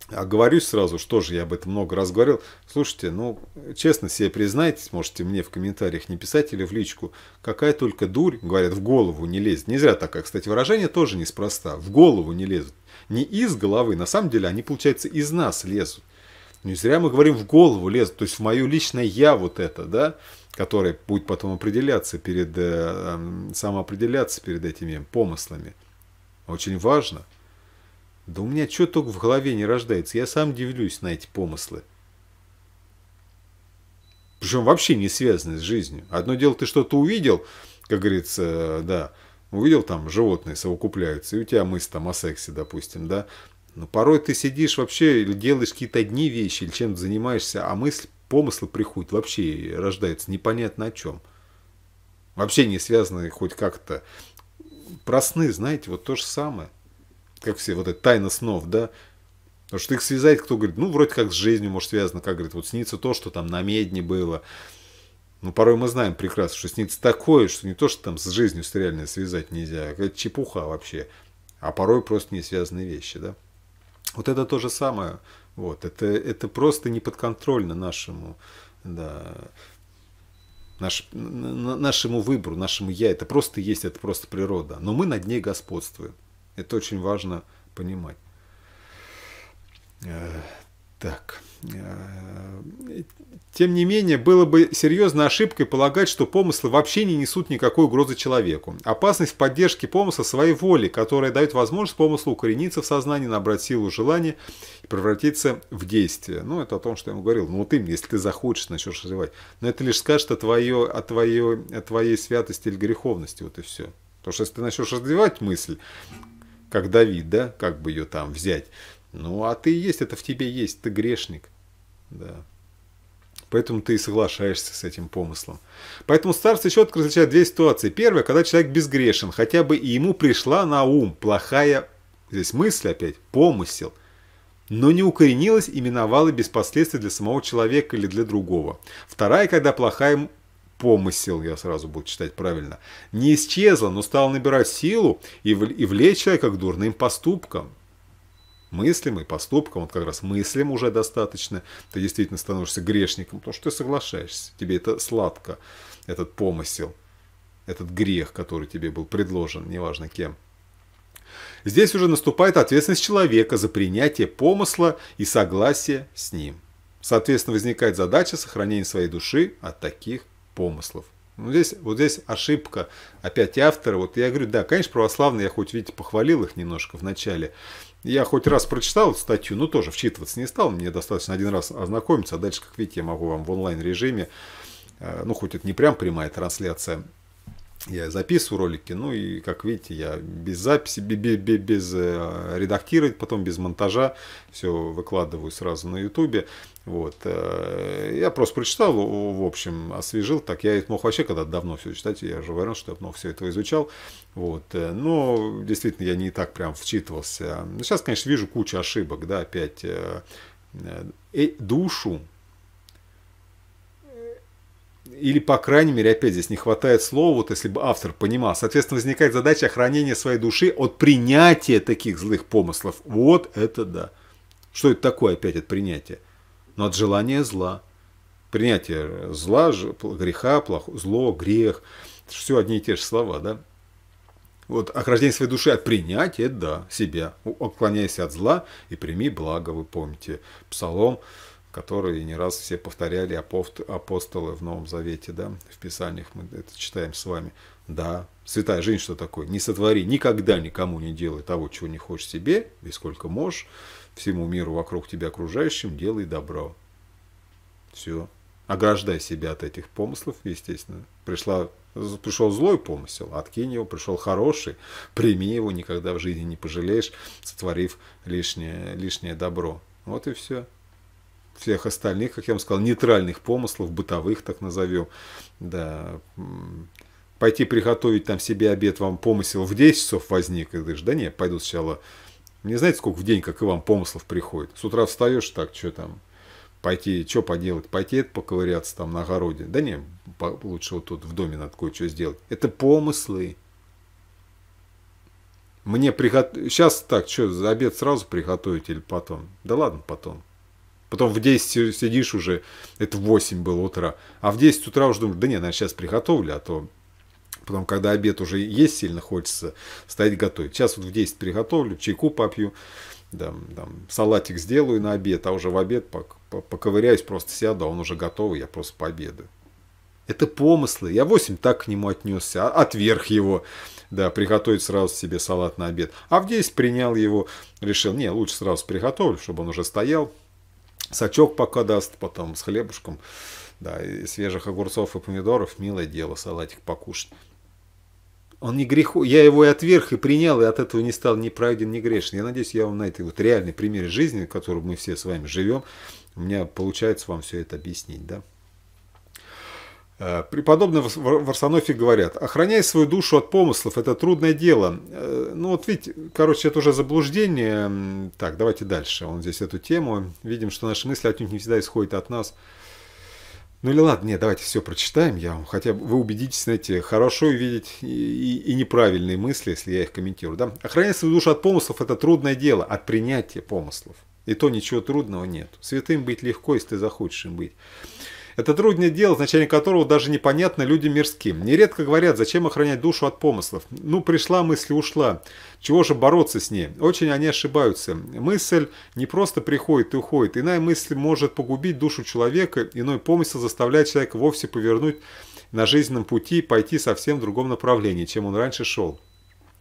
оговорюсь сразу, что же я об этом много раз говорил. Слушайте, ну, честно себе признайтесь, можете мне в комментариях не писать или в личку, какая только дурь, говорят, в голову не лезет. Не зря такое, кстати, выражение тоже неспроста. В голову не лезут не из головы, на самом деле они, получается, из нас лезут. Не зря мы говорим в голову лезут, то есть в мое личное я вот это, да, которое будет потом определяться перед, э, эм, самоопределяться перед этими помыслами. Очень важно. Да у меня что только в голове не рождается, я сам дивлюсь на эти помыслы. Причем вообще не связаны с жизнью. Одно дело, ты что-то увидел, как говорится, э, да, Увидел там животные совокупляются, и у тебя мысль там о сексе, допустим, да? Но ну, порой ты сидишь вообще или делаешь какие-то одни вещи, или чем-то занимаешься, а мысль, помыслы приходят вообще рождается непонятно о чем. Вообще не связаны хоть как-то. просны, знаете, вот то же самое. Как все, вот эта тайна снов, да? Потому что их связать, кто говорит, ну, вроде как с жизнью, может, связано, как говорит, вот снится то, что там на медне было, но ну, порой мы знаем прекрасно, что снится такое, что не то, что там с жизнью с реальной связать нельзя, это а чепуха вообще, а порой просто не связанные вещи, да. Вот это то же самое, вот, это, это просто не подконтрольно нашему, да, наш, нашему выбору, нашему я. Это просто есть, это просто природа. Но мы над ней господствуем. Это очень важно понимать. Э, так. Э, тем не менее, было бы серьезной ошибкой полагать, что помыслы вообще не несут никакой угрозы человеку. Опасность в поддержке помысла своей воли, которая дает возможность помыслу укорениться в сознании, набрать силу желания и превратиться в действие. Ну, это о том, что я ему говорил. Ну, ты, если ты захочешь, начнешь развивать. Но это лишь скажет о, твое, о, твое, о твоей святости или греховности. Вот и все. Потому что если ты начнешь развивать мысль, как Давид, да, как бы ее там взять, ну, а ты есть, это в тебе есть, ты грешник. Да. Поэтому ты и соглашаешься с этим помыслом. Поэтому старцы четко различают две ситуации. Первая, когда человек безгрешен, хотя бы и ему пришла на ум плохая, здесь мысль опять, помысел, но не укоренилась и миновала без последствий для самого человека или для другого. Вторая, когда плохая помысел, я сразу буду читать правильно, не исчезла, но стала набирать силу и влечь человека к дурным поступкам мыслям и поступкам, вот как раз мыслям уже достаточно, ты действительно становишься грешником, потому что ты соглашаешься, тебе это сладко, этот помысел, этот грех, который тебе был предложен, неважно кем. Здесь уже наступает ответственность человека за принятие помысла и согласие с ним. Соответственно, возникает задача сохранения своей души от таких помыслов. Ну, здесь, вот здесь ошибка опять автора. Вот я говорю, да, конечно, православные, я хоть, видите, похвалил их немножко в начале, я хоть раз прочитал статью, но тоже вчитываться не стал. Мне достаточно один раз ознакомиться, а дальше, как видите, я могу вам в онлайн-режиме, э, ну, хоть это не прям прямая трансляция, я записываю ролики, ну и, как видите, я без записи, без, без, э, без редактировать, потом без монтажа, все выкладываю сразу на ютубе. Вот. Э, я просто прочитал, в общем, освежил так. Я это мог вообще когда давно все читать, я же уверен, что я много все этого изучал. Вот. Э, но действительно я не так прям вчитывался. Ну, сейчас, конечно, вижу кучу ошибок, да, опять. И э, душу или, по крайней мере, опять здесь не хватает слова, вот если бы автор понимал. Соответственно, возникает задача хранения своей души от принятия таких злых помыслов. Вот это да. Что это такое опять от принятия? но от желания зла. Принятие зла, греха, плохо, зло, грех. Это все одни и те же слова, да? Вот а охраждение своей души от принятия, да, себя. Отклоняйся от зла и прими благо, вы помните. Псалом которые не раз все повторяли апостолы в Новом Завете, да, в Писаниях мы это читаем с вами. Да, святая жизнь что такое? Не сотвори, никогда никому не делай того, чего не хочешь себе, и сколько можешь, всему миру вокруг тебя окружающим, делай добро. Все. Ограждай себя от этих помыслов, естественно. Пришла, пришел злой помысел, откинь его, пришел хороший, прими его, никогда в жизни не пожалеешь, сотворив лишнее, лишнее добро. Вот и все всех остальных, как я вам сказал, нейтральных помыслов, бытовых, так назовем. Да. Пойти приготовить там себе обед, вам помысел в 10 часов возник, и говоришь, да нет, пойду сначала. Не знаете, сколько в день, как и вам, помыслов приходит. С утра встаешь, так, что там, пойти, что поделать, пойти это поковыряться там на огороде. Да не, лучше вот тут в доме надо кое-что сделать. Это помыслы. Мне приготовить... Сейчас так, что, за обед сразу приготовить или потом? Да ладно, потом. Потом в 10 сидишь уже, это в 8 было утра. А в 10 утра уже думаешь, да нет, наверное, сейчас приготовлю, а то потом, когда обед уже есть, сильно хочется стоять готовить. Сейчас вот в 10 приготовлю, чайку попью, да, там, салатик сделаю на обед, а уже в обед поковыряюсь, просто сяду, а он уже готовый, я просто пообедаю. Это помыслы. Я 8 так к нему отнесся, а, отверг его да, приготовить сразу себе салат на обед. А в 10 принял его, решил, не, лучше сразу приготовлю, чтобы он уже стоял, сачок пока даст, потом с хлебушком, да, и свежих огурцов и помидоров, милое дело, салатик покушать. Он не греху, я его и отверг, и принял, и от этого не стал ни праведен, ни грешен. Я надеюсь, я вам на этой вот реальной примере жизни, в которой мы все с вами живем, у меня получается вам все это объяснить, да. Э, Преподобные в Арсенофе говорят, охраняй свою душу от помыслов, это трудное дело. Э, ну вот видите, короче, это уже заблуждение. Так, давайте дальше. Он здесь эту тему. Видим, что наши мысли отнюдь не всегда исходят от нас. Ну или ладно, нет, давайте все прочитаем, я вам хотя бы вы убедитесь, знаете, хорошо видеть и, и, и неправильные мысли, если я их комментирую. Да? Охранять свою душу от помыслов – это трудное дело, от принятия помыслов. И то ничего трудного нет. Святым быть легко, если ты захочешь им быть. Это трудное дело, значение которого даже непонятно людям мирским. Нередко говорят, зачем охранять душу от помыслов. Ну, пришла мысль ушла. Чего же бороться с ней? Очень они ошибаются. Мысль не просто приходит и уходит. Иная мысль может погубить душу человека, иной помысел заставляет человека вовсе повернуть на жизненном пути и пойти совсем в другом направлении, чем он раньше шел.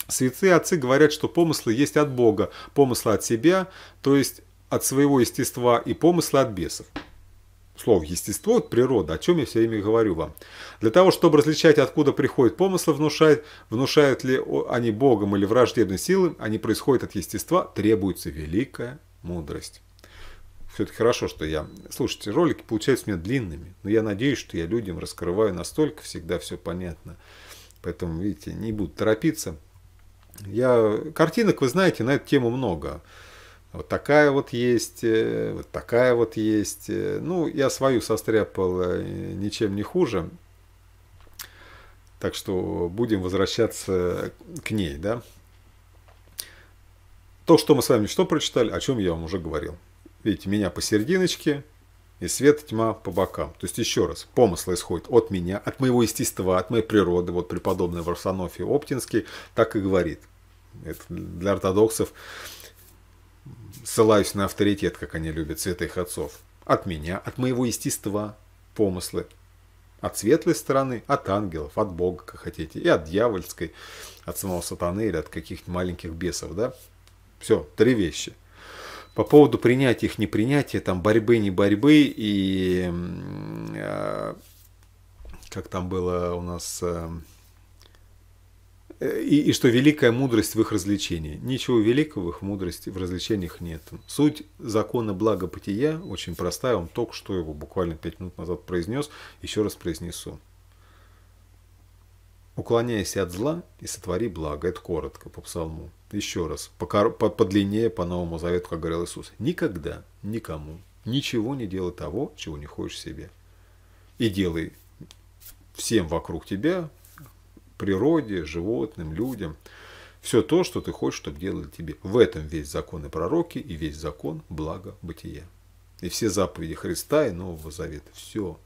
Святые отцы говорят, что помыслы есть от Бога, помыслы от себя, то есть от своего естества и помыслы от бесов. Слово «естество» от природы, о чем я все время говорю вам. Для того, чтобы различать, откуда приходят помыслы, внушают, внушают ли они Богом или враждебной силой, они происходят от естества, требуется великая мудрость. Все-таки хорошо, что я... Слушайте, ролики получаются у меня длинными, но я надеюсь, что я людям раскрываю настолько всегда все понятно. Поэтому, видите, не буду торопиться. Я... Картинок, вы знаете, на эту тему много. Вот такая вот есть, э, вот такая вот есть. Э. Ну, я свою состряпал э, ничем не хуже. Так что будем возвращаться к ней, да. То, что мы с вами что прочитали, о чем я вам уже говорил. Видите, меня посерединочке, и свет и тьма по бокам. То есть, еще раз, помыслы исходят от меня, от моего естества, от моей природы. Вот преподобный Варсонофий Оптинский так и говорит. Это для ортодоксов Ссылаюсь на авторитет, как они любят, святых отцов. От меня, от моего естества, помыслы. От светлой стороны, от ангелов, от Бога, как хотите, и от дьявольской, от самого сатаны или от каких-то маленьких бесов, да? Все, три вещи. По поводу принятия их непринятия, там борьбы, не борьбы и... Э, как там было у нас... Э, Э, и, и что великая мудрость в их развлечении. Ничего великого в их мудрости, в развлечениях нет. Суть закона благобытия очень простая. Он только что его буквально пять минут назад произнес. Еще раз произнесу. Уклоняйся от зла и сотвори благо. Это коротко по псалму. Еще раз, по, по, подлиннее по Новому Завету, как говорил Иисус. Никогда, никому, ничего не делай того, чего не хочешь себе. И делай всем вокруг тебя природе, животным, людям. Все то, что ты хочешь, чтобы делали тебе. В этом весь закон и пророки, и весь закон блага бытия. И все заповеди Христа и Нового Завета. Все.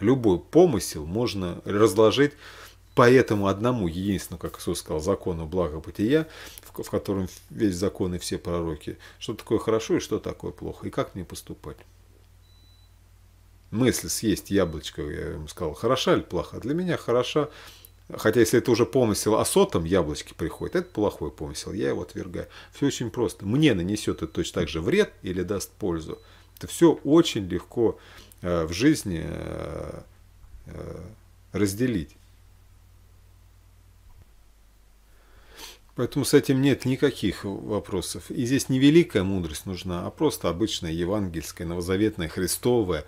Любой помысел можно разложить по этому одному, единственному, как Иисус сказал, закону блага бытия, в, котором весь закон и все пророки, что такое хорошо и что такое плохо, и как мне поступать. Мысль съесть яблочко, я ему сказал, хороша или плоха? Для меня хороша, Хотя если это уже помысел о сотом яблочке приходит, это плохой помысел, я его отвергаю. Все очень просто. Мне нанесет это точно так же вред или даст пользу. Это все очень легко э, в жизни э, э, разделить. Поэтому с этим нет никаких вопросов. И здесь не великая мудрость нужна, а просто обычная евангельская, новозаветная, христовая,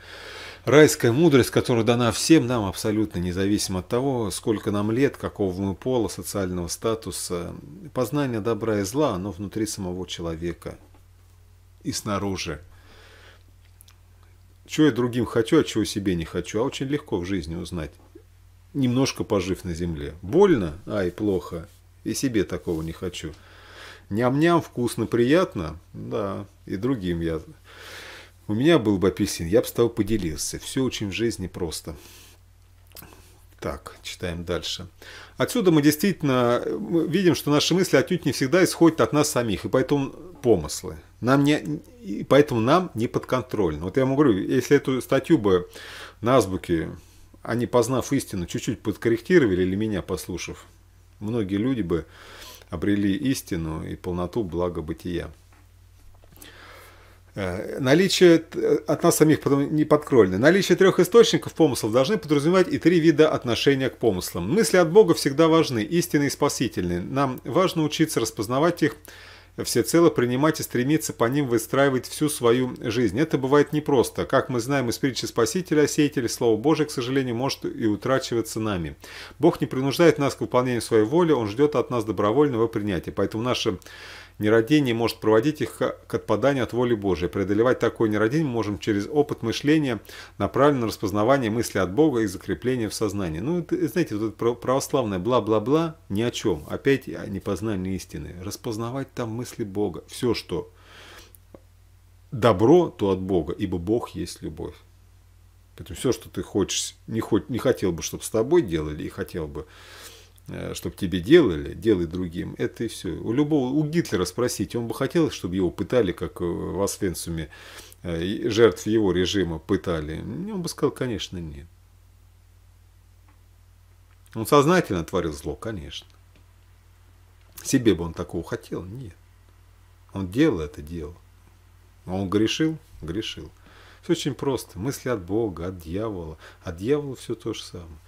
райская мудрость, которая дана всем нам абсолютно независимо от того, сколько нам лет, какого мы пола, социального статуса. Познание добра и зла, оно внутри самого человека и снаружи. Чего я другим хочу, а чего себе не хочу, а очень легко в жизни узнать. Немножко пожив на земле. Больно? Ай, плохо и себе такого не хочу. Ням-ням, вкусно, приятно, да, и другим я. У меня был бы апельсин, я бы с тобой поделился. Все очень в жизни просто. Так, читаем дальше. Отсюда мы действительно видим, что наши мысли отнюдь не всегда исходят от нас самих, и поэтому помыслы. Нам не, и поэтому нам не подконтрольно. Вот я вам говорю, если эту статью бы на азбуке, они, а познав истину, чуть-чуть подкорректировали или меня послушав, многие люди бы обрели истину и полноту блага бытия. Э, наличие э, от нас самих потом не подкрольно. Наличие трех источников помыслов должны подразумевать и три вида отношения к помыслам. Мысли от Бога всегда важны, истинные и спасительные. Нам важно учиться распознавать их, всецело принимать и стремиться по ним выстраивать всю свою жизнь. Это бывает непросто. Как мы знаем из притчи Спасителя, сеятель Слово Божие, к сожалению, может и утрачиваться нами. Бог не принуждает нас к выполнению своей воли, Он ждет от нас добровольного принятия. Поэтому наше Нерадение может проводить их к отпаданию от воли Божией. Преодолевать такое нерадение мы можем через опыт мышления, направленное на распознавание мысли от Бога и закрепление в сознании. Ну, это, знаете, вот это православное бла-бла-бла ни о чем. Опять о непознании истины. Распознавать там мысли Бога. Все, что добро, то от Бога, ибо Бог есть любовь. Поэтому все, что ты хочешь, не, хоть, не хотел бы, чтобы с тобой делали, и хотел бы, Э, чтобы тебе делали, делай другим, это и все. У любого, у Гитлера спросить, он бы хотел, чтобы его пытали, как э, в Освенцуме, э, жертв его режима пытали. Он бы сказал, конечно, нет. Он сознательно творил зло, конечно. Себе бы он такого хотел? Нет. Он делал это дело. он грешил? Грешил. Все очень просто. Мысли от Бога, от дьявола. От а дьявола все то же самое.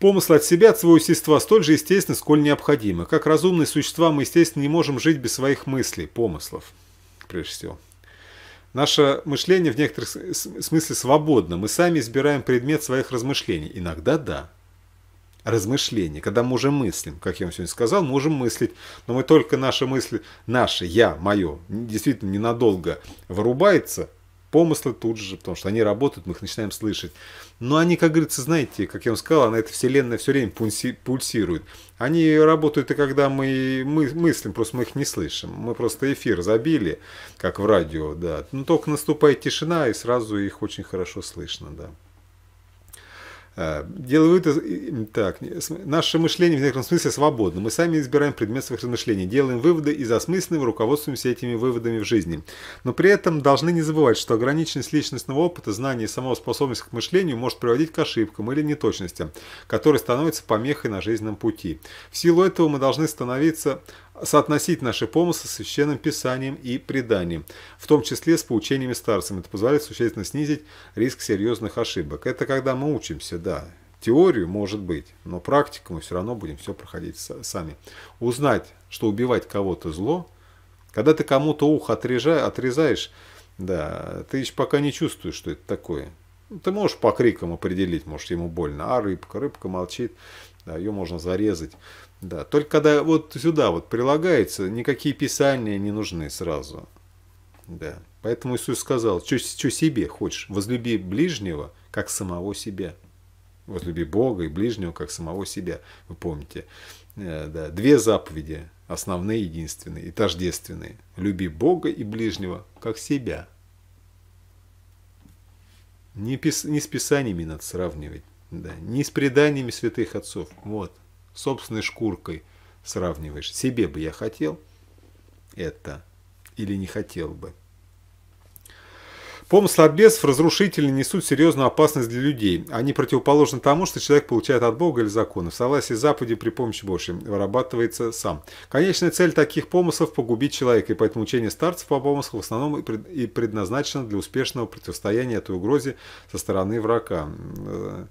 Помыслы от себя, от своего естества столь же естественны, сколь необходимы. Как разумные существа мы, естественно, не можем жить без своих мыслей, помыслов, прежде всего. Наше мышление в некотором смысле свободно. Мы сами избираем предмет своих размышлений. Иногда да. Размышления, когда мы уже мыслим, как я вам сегодня сказал, мы можем мыслить, но мы только наши мысли, наше, я, мое, действительно ненадолго вырубается – помыслы тут же, потому что они работают, мы их начинаем слышать. Но они, как говорится, знаете, как я вам сказал, она эта вселенная все время пульсирует. Они работают и когда мы, мы мыслим, просто мы их не слышим. Мы просто эфир забили, как в радио, да. Но только наступает тишина, и сразу их очень хорошо слышно, да. А, делают так, наше мышление в некотором смысле свободно. Мы сами избираем предмет своих размышлений, делаем выводы и засмысленным руководствуемся этими выводами в жизни. Но при этом должны не забывать, что ограниченность личностного опыта, знаний, и самого способности к мышлению может приводить к ошибкам или неточностям, которые становятся помехой на жизненном пути. В силу этого мы должны становиться соотносить наши помыслы с Священным Писанием и преданием, в том числе с поучениями старцам. Это позволяет существенно снизить риск серьезных ошибок. Это когда мы учимся, да, теорию, может быть, но практику мы все равно будем все проходить сами. Узнать, что убивать кого-то зло, когда ты кому-то ухо отрезаешь, да, ты еще пока не чувствуешь, что это такое. Ты можешь по крикам определить, может, ему больно, а рыбка, рыбка молчит, да, ее можно зарезать. Да, только когда вот сюда вот прилагается, никакие писания не нужны сразу. Да. Поэтому Иисус сказал, что себе хочешь, возлюби ближнего, как самого себя. Возлюби Бога и ближнего, как самого себя. Вы помните. Э, да, две заповеди, основные, единственные и тождественные. Люби Бога и ближнего, как себя. Не, пис, не с писаниями надо сравнивать, да, не с преданиями святых отцов. Вот собственной шкуркой сравниваешь. Себе бы я хотел это или не хотел бы. Помощь слабесов, разрушители несут серьезную опасность для людей. Они противоположны тому, что человек получает от Бога или закона. В согласии с Западе при помощи Божьей вырабатывается сам. Конечная цель таких помыслов – погубить человека, и поэтому учение старцев по помыслу в основном и предназначено для успешного противостояния этой угрозе со стороны врага. Э,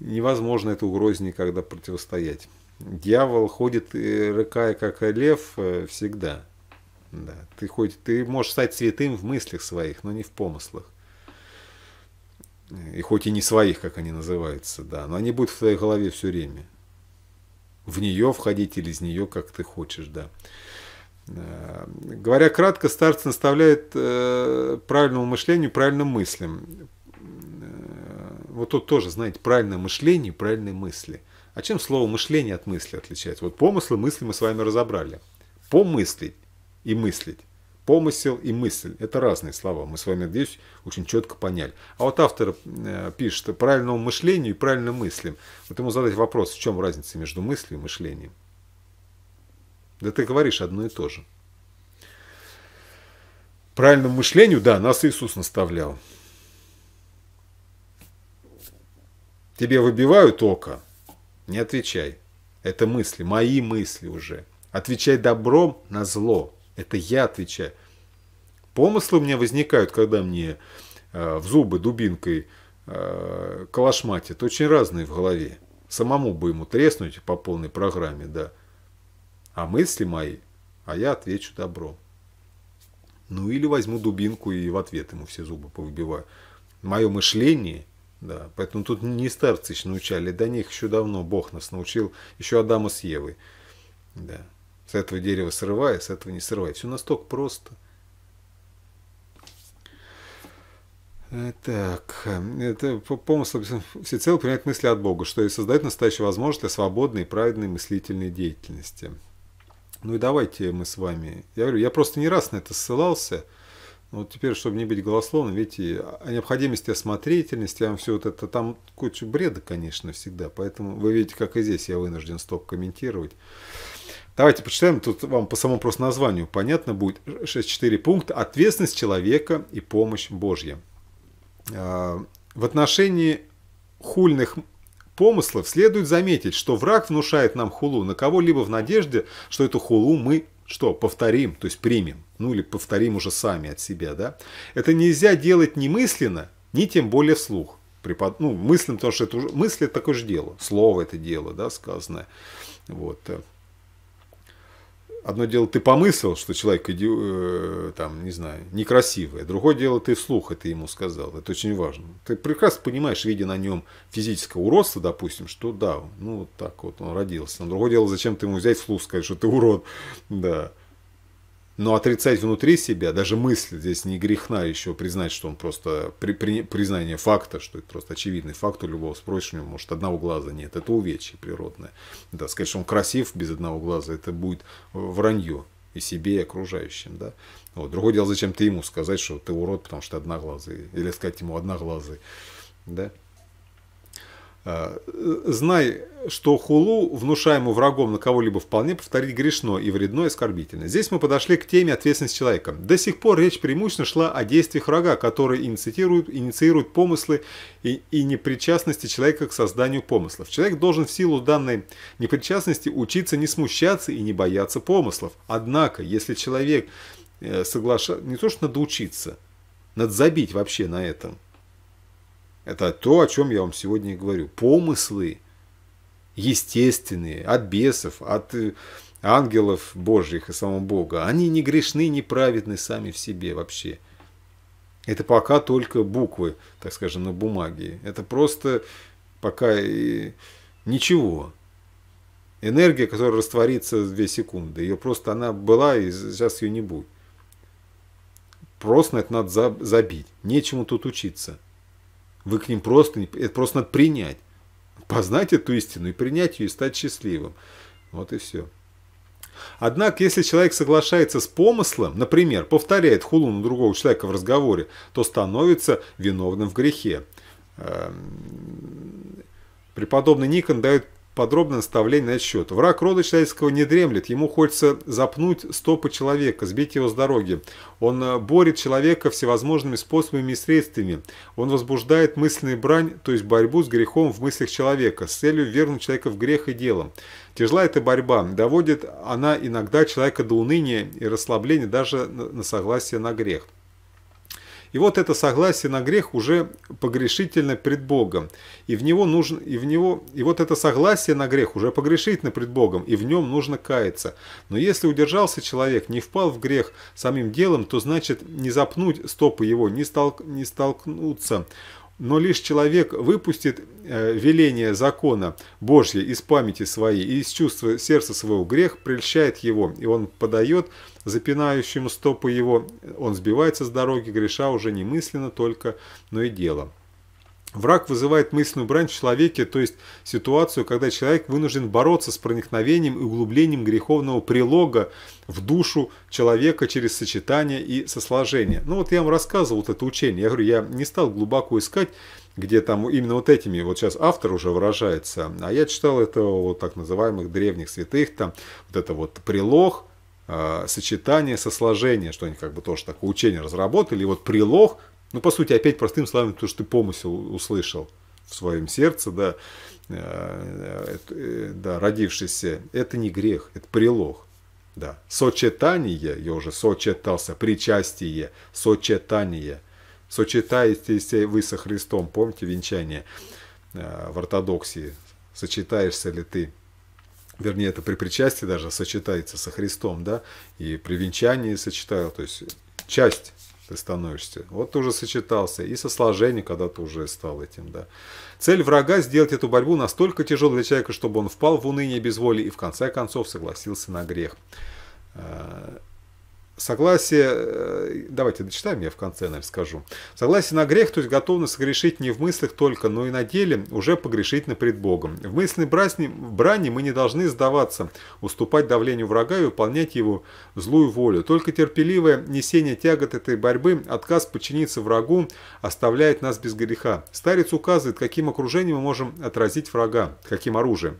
невозможно этой угрозе никогда противостоять. Дьявол ходит, рыкая, как лев, э, всегда. Да. Ты, хоть, ты можешь стать святым в мыслях своих, но не в помыслах. И хоть и не своих, как они называются, да, но они будут в твоей голове все время. В нее входить или из нее, как ты хочешь, да. Э, говоря кратко, старцы наставляют э, правильному мышлению, правильным мыслям вот тут тоже, знаете, правильное мышление правильные мысли. А чем слово мышление от мысли отличается? Вот помыслы, мысли мы с вами разобрали. Помыслить и мыслить. Помысел и мысль – это разные слова. Мы с вами, надеюсь, очень четко поняли. А вот автор э, пишет правильному мышлению и правильным мыслям. Вот ему задать вопрос, в чем разница между мыслью и мышлением. Да ты говоришь одно и то же. Правильному мышлению, да, нас Иисус наставлял. Тебе выбивают око? Не отвечай. Это мысли, мои мысли уже. Отвечай добром на зло. Это я отвечаю. Помыслы у меня возникают, когда мне э, в зубы дубинкой э, калашматят. Очень разные в голове. Самому бы ему треснуть по полной программе, да. А мысли мои, а я отвечу добром. Ну или возьму дубинку и в ответ ему все зубы повыбиваю. Мое мышление да, поэтому тут не старцы еще научали, до них еще давно Бог нас научил, еще Адама с Евой. Да. С этого дерева срывай, с этого не срывай. Все настолько просто. Э, так, это помысл всецело принять мысли от Бога, что и создает настоящую возможность для свободной и праведной мыслительной деятельности. Ну и давайте мы с вами. Я говорю, я просто не раз на это ссылался – вот теперь, чтобы не быть голословным, видите, о необходимости осмотрительности, вам все вот это, там куча бреда, конечно, всегда. Поэтому вы видите, как и здесь я вынужден стоп комментировать. Давайте почитаем, тут вам по самому просто названию понятно будет. 6-4 пункта. Ответственность человека и помощь Божья. А, в отношении хульных помыслов следует заметить, что враг внушает нам хулу на кого-либо в надежде, что эту хулу мы что повторим, то есть примем, ну или повторим уже сами от себя, да, это нельзя делать ни мысленно, ни тем более вслух. Препод... Ну, мысленно, потому что это уже... мысль это такое же дело, слово это дело, да, сказанное. Вот. Э одно дело ты помыслил, что человек иди... Э, там, не знаю, некрасивый, а другое дело ты вслух это ему сказал. Это очень важно. Ты прекрасно понимаешь, видя на нем физическое уродство, допустим, что да, ну вот так вот он родился. Но другое дело, зачем ты ему взять вслух сказать, что ты урод. [LAUGHS] Да. Но отрицать внутри себя, даже мысль здесь не грехна еще признать, что он просто при, при, признание факта, что это просто очевидный факт у любого спросишь, может одного глаза нет, это увечье природное. Да, сказать, что он красив без одного глаза, это будет э, вранье и себе, и окружающим. Да? Вот. Другое дело, зачем ты ему сказать, что ты урод, потому что ты одноглазый, или сказать ему одноглазый. Да? Э, знай, что хулу, внушаемую врагом на кого-либо, вполне повторить грешно и вредно и оскорбительно. Здесь мы подошли к теме ответственности человека. До сих пор речь преимущественно шла о действиях врага, которые инициируют, инициируют помыслы и, и непричастности человека к созданию помыслов. Человек должен в силу данной непричастности учиться не смущаться и не бояться помыслов. Однако, если человек э, соглашается, не то что надо учиться, надо забить вообще на этом – это то, о чем я вам сегодня и говорю. Помыслы естественные, от бесов, от э, ангелов Божьих и самого Бога, они не грешны, не праведны сами в себе вообще. Это пока только буквы, так скажем, на бумаге. Это просто пока ничего. Энергия, которая растворится в две секунды. Ее просто она была, и сейчас ее не будет. Просто это надо забить. Нечему тут учиться. Вы к ним просто, это просто надо принять. Познать эту истину и принять ее, и стать счастливым. Вот и все. Однако, если человек соглашается с помыслом, например, повторяет хулу на другого человека в разговоре, то становится виновным в грехе. Эм, преподобный Никон дает подробное наставление на счет. Враг рода человеческого не дремлет, ему хочется запнуть стопы человека, сбить его с дороги. Он э, борет человека всевозможными способами и средствами. Он возбуждает мысленную брань, то есть борьбу с грехом в мыслях человека, с целью вернуть человека в грех и делом. Тяжела эта борьба, доводит она иногда человека до уныния и расслабления даже на согласие на грех. И вот это согласие на грех уже погрешительно пред Богом. И в него нужно, и в него, и вот это согласие на грех уже погрешительно пред Богом, и в нем нужно каяться. Но если удержался человек, не впал в грех самим делом, то значит не запнуть стопы его, не, столк, не столкнуться но лишь человек выпустит э, веление закона Божье из памяти своей и из чувства сердца своего грех прельщает его, и он подает запинающим стопы его, он сбивается с дороги, греша уже не мысленно только, но и дело Враг вызывает мысленную брань в человеке, то есть ситуацию, когда человек вынужден бороться с проникновением и углублением греховного прилога в душу человека через сочетание и сосложение. Ну вот я вам рассказывал вот это учение, я говорю, я не стал глубоко искать, где там именно вот этими, вот сейчас автор уже выражается, а я читал это вот так называемых древних святых, там вот это вот прилог, Э, сочетание со сложением, что они как бы тоже такое учение разработали. И вот прилог, ну, по сути, опять простым словами, то, что ты помысел услышал в своем сердце, да, э, э, да, родившийся, это не грех, это прилог. Да. Сочетание, я уже сочетался, причастие, сочетание. Сочетаетесь вы со Христом, помните венчание в ортодоксии, сочетаешься ли ты вернее, это при причастии даже сочетается со Христом, да, и при венчании сочетаю, то есть часть ты становишься. Вот ты уже сочетался. И со сложением, когда ты уже стал этим, да. Цель врага – сделать эту борьбу настолько тяжелой для человека, чтобы он впал в уныние без воли и в конце концов согласился на грех. Э, Согласие, э, давайте дочитаем, я в конце, наверное, скажу. Согласие на грех, то есть готовность согрешить не в мыслях только, но и на деле уже погрешить на пред Богом. В мысленной брани, брани мы не должны сдаваться, уступать давлению врага и выполнять его злую волю. Только терпеливое несение тягот этой борьбы, отказ подчиниться врагу, оставляет нас без греха. Старец указывает, каким окружением мы можем отразить врага, каким оружием.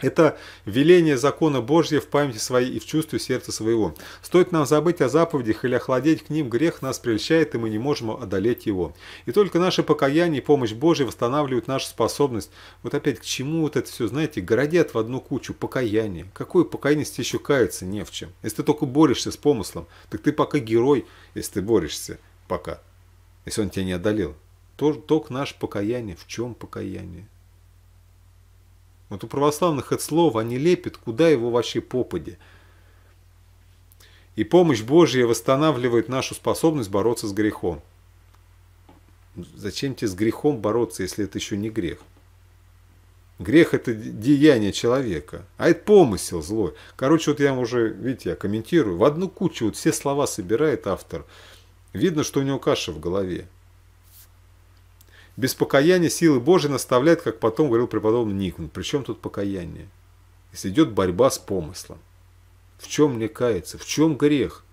Это веление закона Божьего в памяти своей и в чувстве сердца своего. Стоит нам забыть о заповедях или охладеть к ним, грех нас прельщает, и мы не можем одолеть его. И только наше покаяние и помощь Божья восстанавливают нашу способность. Вот опять к чему вот это все, знаете, городят в одну кучу покаяние. Какое покаяние, если еще каяться не в чем? Если ты только борешься с помыслом, так ты пока герой, если ты борешься пока, если он тебя не одолел. только наше покаяние, в чем покаяние? Вот у православных это слово, они лепят, куда его вообще попади. И помощь Божья восстанавливает нашу способность бороться с грехом. Зачем тебе с грехом бороться, если это еще не грех? Грех – это деяние человека, а это помысел злой. Короче, вот я уже, видите, я комментирую, в одну кучу вот все слова собирает автор. Видно, что у него каша в голове без покаяния силы Божьей наставляет, как потом говорил преподобный Никон. Причем тут покаяние? Если идет борьба с помыслом. В чем мне каяться? В чем грех?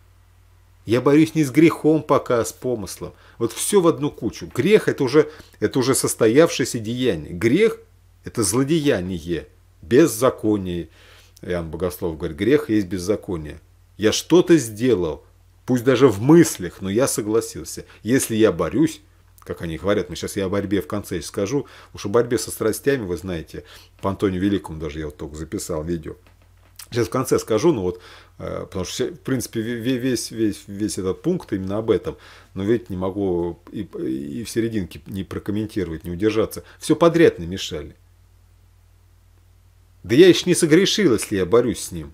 Я борюсь не с грехом пока, а с помыслом. Вот все в одну кучу. Грех – это уже, это уже состоявшееся деяние. Грех – это злодеяние, беззаконие. Иоанн Богослов говорит, грех есть беззаконие. Я что-то сделал, пусть даже в мыслях, но я согласился. Если я борюсь, как они говорят. Мы сейчас я о борьбе в конце скажу. Уж о борьбе со страстями, вы знаете, по Антонию Великому даже я вот только записал видео. Сейчас в конце скажу, но ну вот, э, потому что, в принципе, весь, весь, весь этот пункт именно об этом, но ведь не могу и, и в серединке не прокомментировать, не удержаться. Все подряд намешали. Да я еще не согрешил, если я борюсь с ним.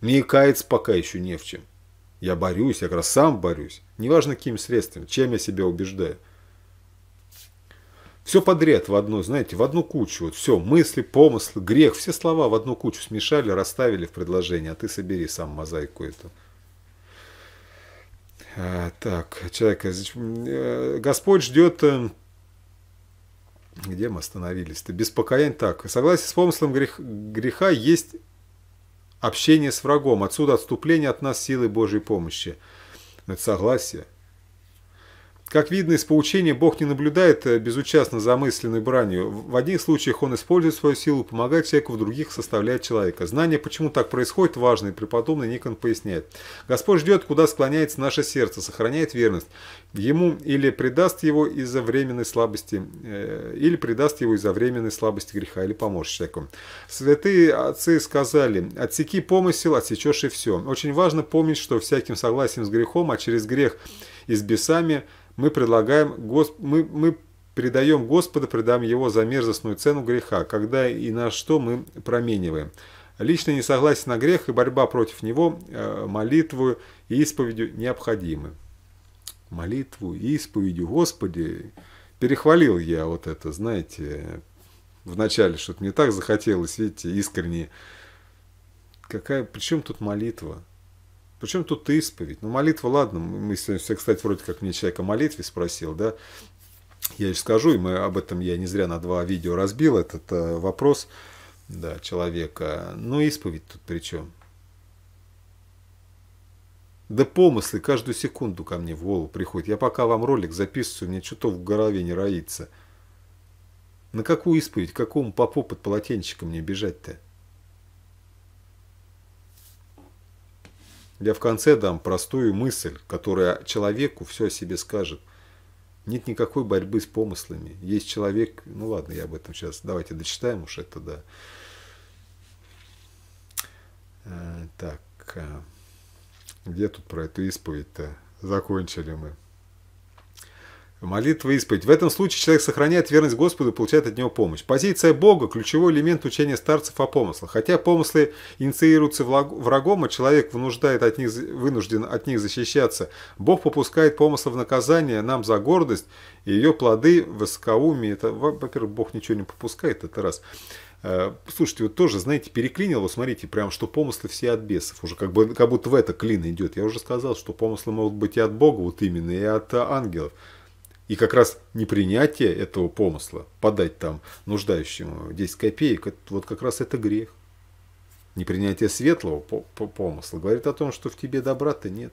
Мне и пока еще не в чем. Я борюсь, я как раз сам борюсь. Неважно, каким средством, чем я себя убеждаю. Все подряд в одну, знаете, в одну кучу. Вот все, мысли, помыслы, грех, все слова в одну кучу смешали, расставили в предложение. а ты собери сам мозаику эту. А, так, человек, э, э, Господь ждет э, где мы остановились-то? Без покаяния. Так, согласие с помыслом грех, греха есть общение с врагом, отсюда отступление от нас силы Божьей помощи. Это согласие. Как видно из поучения, Бог не наблюдает э, безучастно за мысленной бранью. В одних случаях он использует свою силу, помогает человеку, в других составляет человека. Знание, почему так происходит, важно, и преподобный Никон поясняет. Господь ждет, куда склоняется наше сердце, сохраняет верность. Ему или предаст его из-за временной слабости, э, или предаст его из-за временной слабости греха, или поможет человеку. Святые отцы сказали, отсеки помысел, отсечешь и все. Очень важно помнить, что всяким согласием с грехом, а через грех и с бесами – мы предлагаем, госп... мы, мы предаем Господу, предаем Его за мерзостную цену греха, когда и на что мы промениваем. Личное несогласие на грех и борьба против него э, молитву и исповедью необходимы. Молитву и исповедью, Господи, перехвалил я вот это, знаете, вначале что-то мне так захотелось, видите, искренне. Какая, причем тут молитва? Причем тут исповедь? Ну, молитва, ладно, мы сегодня, кстати, вроде как мне человек о молитве спросил, да, я еще скажу, и мы об этом я не зря на два видео разбил этот э, вопрос, да, человека. Ну, исповедь тут при чем? Да помыслы каждую секунду ко мне в голову приходят. Я пока вам ролик записываю, мне что-то в голове не роится. На какую исповедь, к какому попу под полотенчиком мне бежать-то? Я в конце дам простую мысль, которая человеку все о себе скажет. Нет никакой борьбы с помыслами. Есть человек, ну ладно, я об этом сейчас, давайте дочитаем уж это, да. Э, так, э, где тут про эту исповедь-то? Закончили мы. Молитва и исповедь. В этом случае человек сохраняет верность Господу и получает от него помощь. Позиция Бога – ключевой элемент учения старцев о помыслах. Хотя помыслы инициируются врагом, а человек вынуждает от них, вынужден от них защищаться, Бог попускает помыслы в наказание нам за гордость и ее плоды в высокоумии. Это, во-первых, Бог ничего не попускает, это раз. Э, слушайте, вот тоже, знаете, переклинило, вот смотрите, прям, что помыслы все от бесов, уже как, бы, как будто в это клин идет. Я уже сказал, что помыслы могут быть и от Бога, вот именно, и от ангелов. И как раз непринятие этого помысла, подать там нуждающему 10 копеек, вот как раз это грех. Непринятие светлого помысла говорит о том, что в тебе добра-то нет.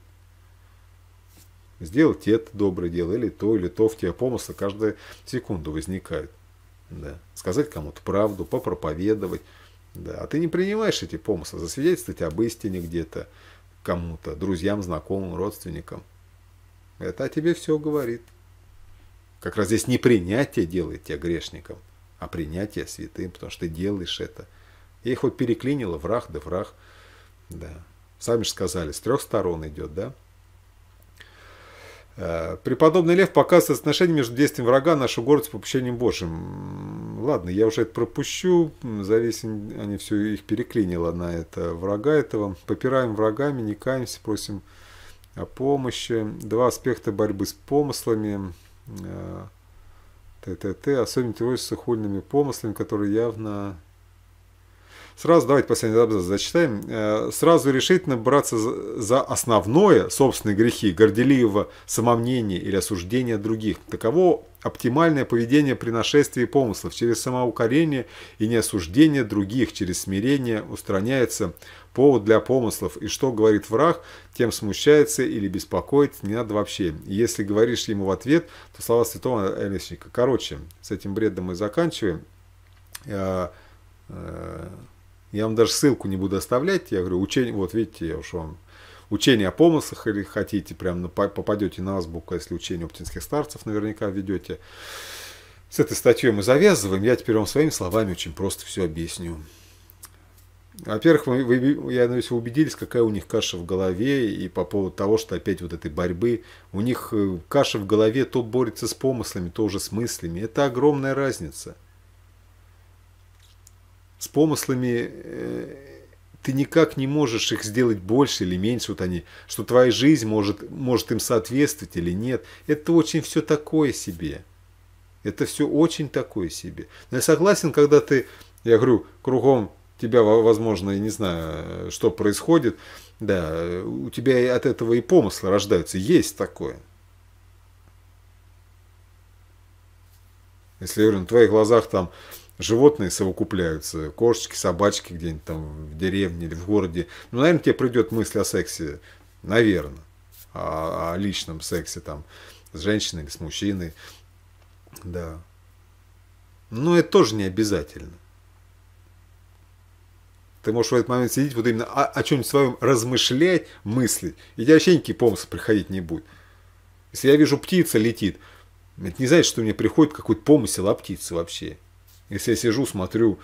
Сделать это доброе дело, или то, или то, в тебе помысла каждую секунду возникают. Да. Сказать кому-то правду, попроповедовать. Да. А ты не принимаешь эти помыслы, засвидетельствовать об истине где-то кому-то, друзьям, знакомым, родственникам. Это о тебе все говорит. Как раз здесь не принятие делает тебя грешником, а принятие святым, потому что ты делаешь это. И вот переклинило, враг да враг. Да. Сами же сказали, с трех сторон идет, да? Э, преподобный Лев показывает отношение между действием врага, нашу гордость, попущением Божьим. Ладно, я уже это пропущу, зависим, они все их переклинило на это врага этого. Попираем врагами, не каемся, просим о помощи. Два аспекта борьбы с помыслами. ТТТ, э, особенно террористы с ухольными помыслами, которые явно Сразу давайте последний абзац зачитаем. Э, Сразу решительно браться за основное собственные грехи, горделивого самомнения или осуждения других. Таково оптимальное поведение при нашествии помыслов. Через самоукорение и неосуждение других, через смирение устраняется повод для помыслов. И что говорит враг, тем смущается или беспокоит не надо вообще. И если говоришь ему в ответ, то слова святого Элисника. Короче, с этим бредом мы заканчиваем. Э, э, я вам даже ссылку не буду оставлять. Я говорю, учение, вот видите, я уж вам учение о помыслах, или хотите, прям попадете на азбуку, если учение оптинских старцев наверняка ведете. С этой статьей мы завязываем. Я теперь вам своими словами очень просто все объясню. Во-первых, вы, вы, я надеюсь, ну, вы убедились, какая у них каша в голове, и по поводу того, что опять вот этой борьбы. У них э, каша в голове то борется с помыслами, то уже с мыслями. Это огромная разница с помыслами э, ты никак не можешь их сделать больше или меньше, вот они, что твоя жизнь может, может им соответствовать или нет. Это очень все такое себе. Это все очень такое себе. Но я согласен, когда ты, я говорю, кругом тебя, возможно, я не знаю, э, что происходит, да, э, у тебя от этого и помыслы рождаются. Есть такое. Если, я говорю, на твоих глазах там животные совокупляются, кошечки, собачки где-нибудь там в деревне или в городе, ну, наверное, тебе придет мысль о сексе, наверное, о, о личном сексе там с женщиной или с мужчиной, да. Но это тоже не обязательно. Ты можешь в этот момент сидеть вот именно о, о чем-нибудь своем размышлять, мыслить, и тебе вообще никакие помыслы приходить не будет. Если я вижу птица летит, это не значит, что мне приходит какой-то помысел о птице вообще. Если я сижу, смотрю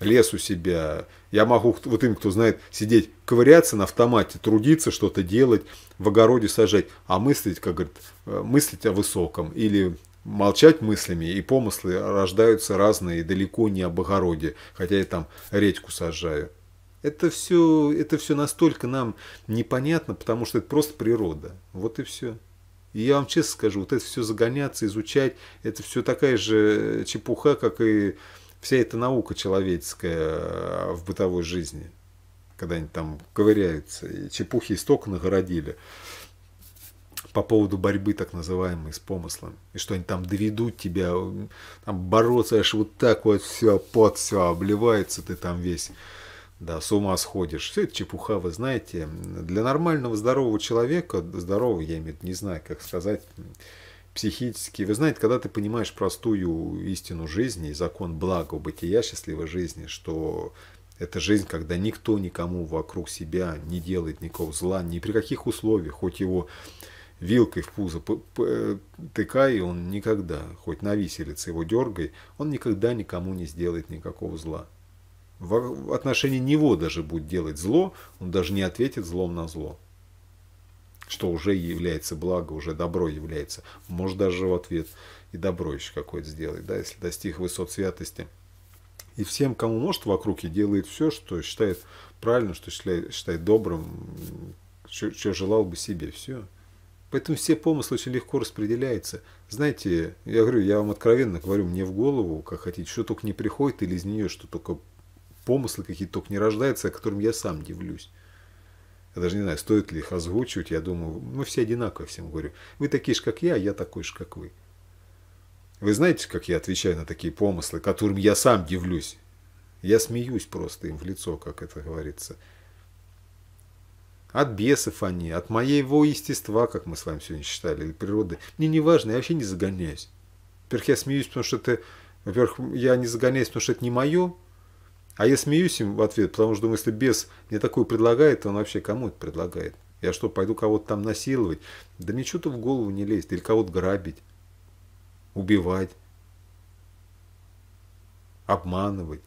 лес у себя, я могу, вот им, кто знает, сидеть, ковыряться на автомате, трудиться, что-то делать, в огороде сажать, а мыслить, как говорит, э, мыслить о высоком или молчать мыслями, и помыслы рождаются разные, далеко не об огороде, хотя я там редьку сажаю. Это все, это все настолько нам непонятно, потому что это просто природа. Вот и все. И я вам честно скажу, вот это все загоняться, изучать, это все такая же чепуха, как и вся эта наука человеческая э, в бытовой жизни. Когда они там ковыряются, и чепухи столько нагородили по поводу борьбы так называемой с помыслом. И что они там доведут тебя, э, там бороться аж вот так вот все, под все обливается ты там весь. Да, с ума сходишь. Все это чепуха, вы знаете. Для нормального, здорового человека, здорового, я имею в виду, не знаю, как сказать, психически. Вы знаете, когда ты понимаешь простую истину жизни, закон блага, бытия, счастливой жизни, что это жизнь, когда никто никому вокруг себя не делает никакого зла, ни при каких условиях, хоть его вилкой в пузо э, тыкай, он никогда, хоть на виселице его дергай, он никогда никому не сделает никакого зла в отношении него даже будет делать зло, он даже не ответит злом на зло. Что уже является благо, уже добро является. Может даже в ответ и добро еще какое-то сделать, да, если достиг высот святости. И всем, кому может вокруг, и делает все, что считает правильно, что считает, считает добрым, что, что желал бы себе, все. Поэтому все помыслы очень легко распределяются. Знаете, я говорю, я вам откровенно говорю, мне в голову, как хотите, что только не приходит, или из нее что только помыслы какие-то только не рождаются, о а котором я сам дивлюсь. Я даже не знаю, стоит ли их озвучивать. Я думаю, мы все одинаково всем говорю. Вы такие же, как я, а я такой же, как вы. Вы знаете, как я отвечаю на такие помыслы, которым я сам дивлюсь? Я смеюсь просто им в лицо, как это говорится. От бесов они, от моего естества, как мы с вами сегодня считали, или природы. Мне не важно, я вообще не загоняюсь. Во-первых, я смеюсь, потому что это... Во-первых, я не загоняюсь, потому что это не мое, а я смеюсь им в ответ, потому что думаю, если бес мне такое предлагает, то он вообще кому это предлагает? Я что, пойду кого-то там насиловать? Да мне что-то в голову не лезет. Или кого-то грабить, убивать, обманывать.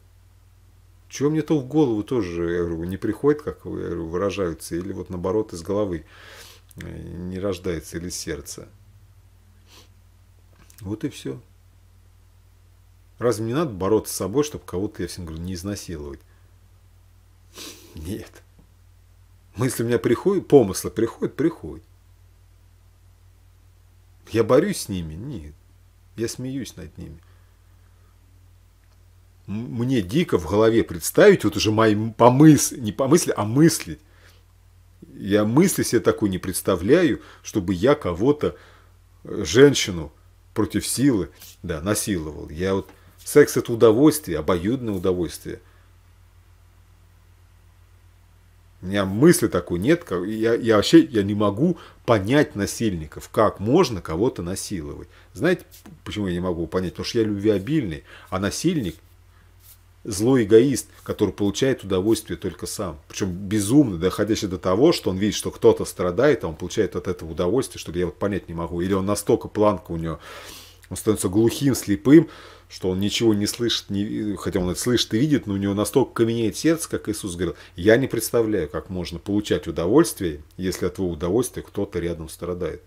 Чего мне то в голову тоже я говорю, не приходит, как говорю, выражаются, или вот наоборот из головы э, не рождается, или из сердца. Вот и все. Разве не надо бороться с собой, чтобы кого-то, я всем говорю, не изнасиловать? Нет. Мысли у меня приходят, помыслы приходят, приходят. Я борюсь с ними? Нет. Я смеюсь над ними. Мне дико в голове представить, вот уже мои помысли, не помысли, а мыслить. Я мысли себе такой не представляю, чтобы я кого-то, э, женщину против силы, да, насиловал. Я вот Секс – это удовольствие, обоюдное удовольствие. У меня мысли такой нет. я, я вообще я не могу понять насильников, как можно кого-то насиловать. Знаете, почему я не могу понять? Потому что я любвеобильный, а насильник – злой эгоист, который получает удовольствие только сам. Причем безумно, доходящий до того, что он видит, что кто-то страдает, а он получает от этого удовольствие, что я вот понять не могу. Или он настолько планка у него, он становится глухим, слепым, что он ничего не слышит, не, хотя он это слышит и видит, но у него настолько каменеет сердце, как Иисус говорил, я не представляю, как можно получать удовольствие, если от твоего удовольствия кто-то рядом страдает.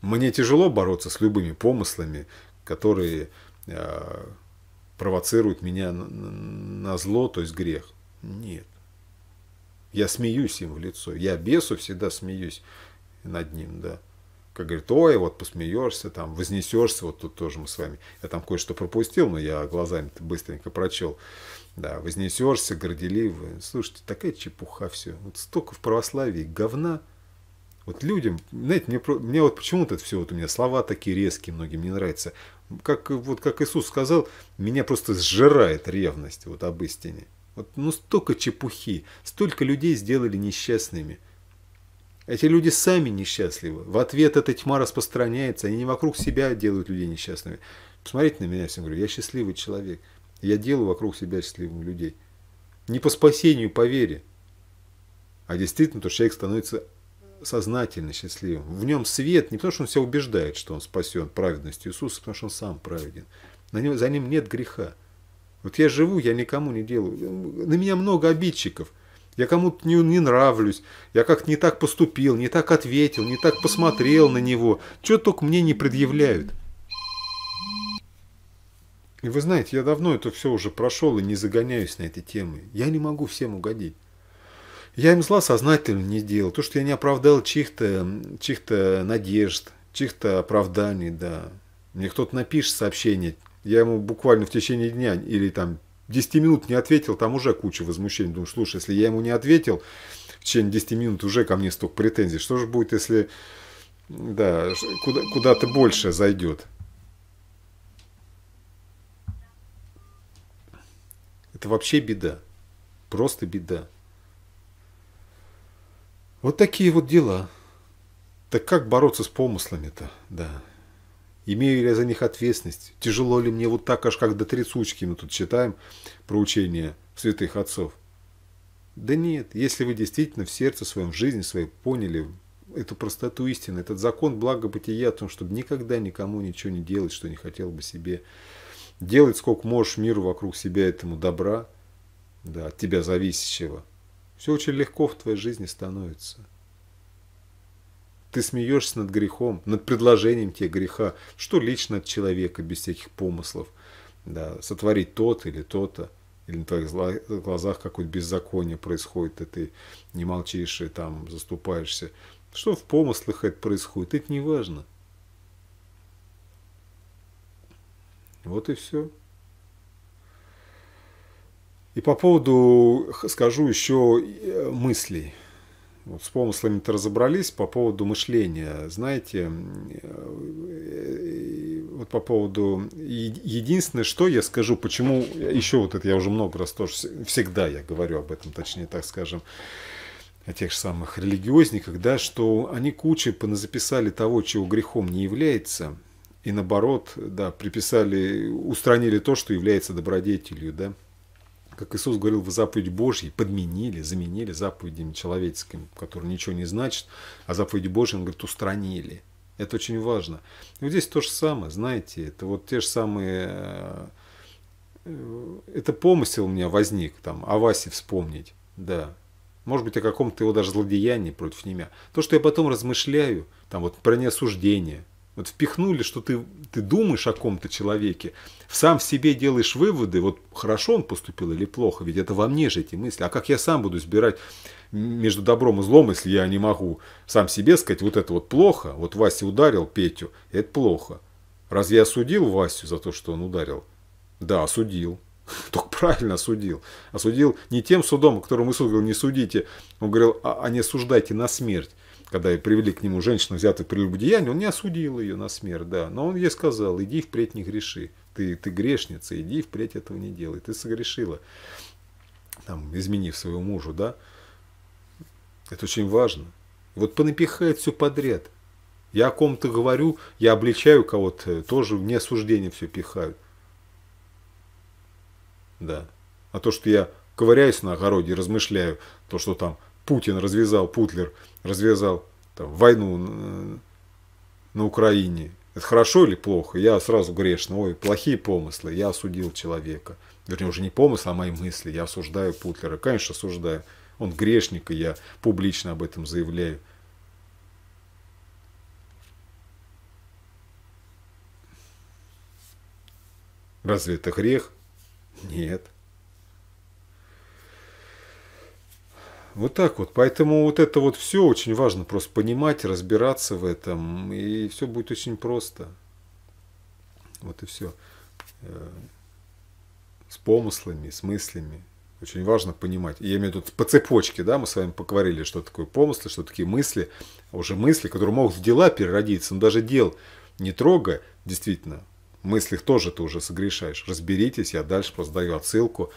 Мне тяжело бороться с любыми помыслами, которые э, провоцируют меня на, на зло, то есть грех. Нет. Я смеюсь им в лицо. Я бесу всегда смеюсь над ним, да как говорит, ой, вот посмеешься, там, вознесешься, вот тут тоже мы с вами, я там кое-что пропустил, но я глазами быстренько прочел, да, вознесешься, горделивый, слушайте, такая чепуха все, вот столько в православии говна, вот людям, знаете, мне, мне вот почему-то все, вот у меня слова такие резкие, многим не нравятся, как, вот как Иисус сказал, меня просто сжирает ревность вот об истине, вот, ну столько чепухи, столько людей сделали несчастными – эти люди сами несчастливы. В ответ эта тьма распространяется. Они не вокруг себя делают людей несчастными. Посмотрите на меня, я всем говорю, я счастливый человек. Я делаю вокруг себя счастливых людей. Не по спасению, по вере. А действительно, то человек становится сознательно счастливым. В нем свет не потому, что он себя убеждает, что он спасен праведностью Иисуса, а потому что он сам праведен. На него, за ним нет греха. Вот я живу, я никому не делаю. На меня много обидчиков – я кому-то не, не нравлюсь, я как-то не так поступил, не так ответил, не так посмотрел на него. Чего только мне не предъявляют. И вы знаете, я давно это все уже прошел и не загоняюсь на этой темы. Я не могу всем угодить. Я им зла сознательно не делал. То, что я не оправдал чьих-то чьих, надежд, чьих-то оправданий, да. Мне кто-то напишет сообщение, я ему буквально в течение дня или там 10 минут не ответил, там уже куча возмущений. Думаю, слушай, если я ему не ответил, в течение 10 минут уже ко мне столько претензий. Что же будет, если да, куда, куда-то больше зайдет? Это вообще беда. Просто беда. Вот такие вот дела. Так как бороться с помыслами-то? Да. Имею ли я за них ответственность? Тяжело ли мне вот так, аж как до трясучки мы тут читаем про учение святых отцов? Да нет, если вы действительно в сердце своем, в жизни своей поняли эту простоту истины, этот закон благобытия о том, чтобы никогда никому ничего не делать, что не хотел бы себе. Делать сколько можешь миру вокруг себя этому добра, да, от тебя зависящего. Все очень легко в твоей жизни становится. Ты смеешься над грехом, над предложением тебе греха, что лично от человека, без всяких помыслов. Да, сотворить тот или то-то, или на твоих глазах какое-то беззаконие происходит, и ты не молчишь и там заступаешься. Что в помыслах это происходит, это не важно. Вот и все. И по поводу, скажу еще э, мыслей. Вот с помыслами-то разобрались по поводу мышления. Знаете, э, э, вот по поводу... Единственное, что я скажу, почему... Еще вот это я уже много раз тоже... Всегда я говорю об этом, точнее, так скажем о тех же самых религиозниках, да, что они кучу поназаписали того, чего грехом не является, и наоборот, да, приписали, устранили то, что является добродетелью, да как Иисус говорил, вы заповедь Божьей подменили, заменили заповедями человеческими, которые ничего не значат, а заповедь Божья, он говорит, устранили. Это очень важно. И вот здесь то же самое, знаете, это вот те же самые... Э, это помысел у меня возник, там, о Васе вспомнить, да. Может быть, о каком-то его даже злодеянии против меня. То, что я потом размышляю, там вот про неосуждение, вот впихнули, что ты, ты думаешь о ком-то человеке, сам в себе делаешь выводы, вот хорошо он поступил или плохо, ведь это во мне же эти мысли. А как я сам буду избирать между добром и злом, если я не могу сам себе сказать, вот это вот плохо, вот Вася ударил Петю, это плохо. Разве я осудил Васю за то, что он ударил? Да, осудил. [LAUGHS] Только правильно осудил. Осудил не тем судом, которому Иисус говорил, не судите. Он говорил, а, а не осуждайте на смерть когда и привели к нему женщину, взятую при любодеянии, он не осудил ее на смерть, да, но он ей сказал, иди впредь не греши, ты, ты грешница, иди впредь этого не делай, ты согрешила, там, изменив своему мужу, да, это очень важно. Вот понапихает все подряд. Я о ком-то говорю, я обличаю кого-то, э, тоже в неосуждение все пихают. Да. А то, что я ковыряюсь на огороде и размышляю, то, что там Путин развязал, Путлер развязал там, войну на Украине. Это хорошо или плохо? Я сразу грешно. Ой, плохие помыслы. Я осудил человека. Вернее, уже не помыслы, а мои мысли. Я осуждаю Путлера. Конечно, осуждаю. Он грешник, и я публично об этом заявляю. Разве это грех? Нет. Вот так вот. Поэтому вот это вот все очень важно просто понимать, разбираться в этом. И все будет очень просто. Вот и все. Э, с помыслами, с мыслями. Очень важно понимать. я имею в виду по цепочке, да, мы с вами поговорили, что такое помыслы, что такие мысли, а уже мысли, которые могут в дела переродиться, но даже дел не трогая, действительно, в мыслях тоже ты уже согрешаешь. Разберитесь, я дальше просто даю отсылку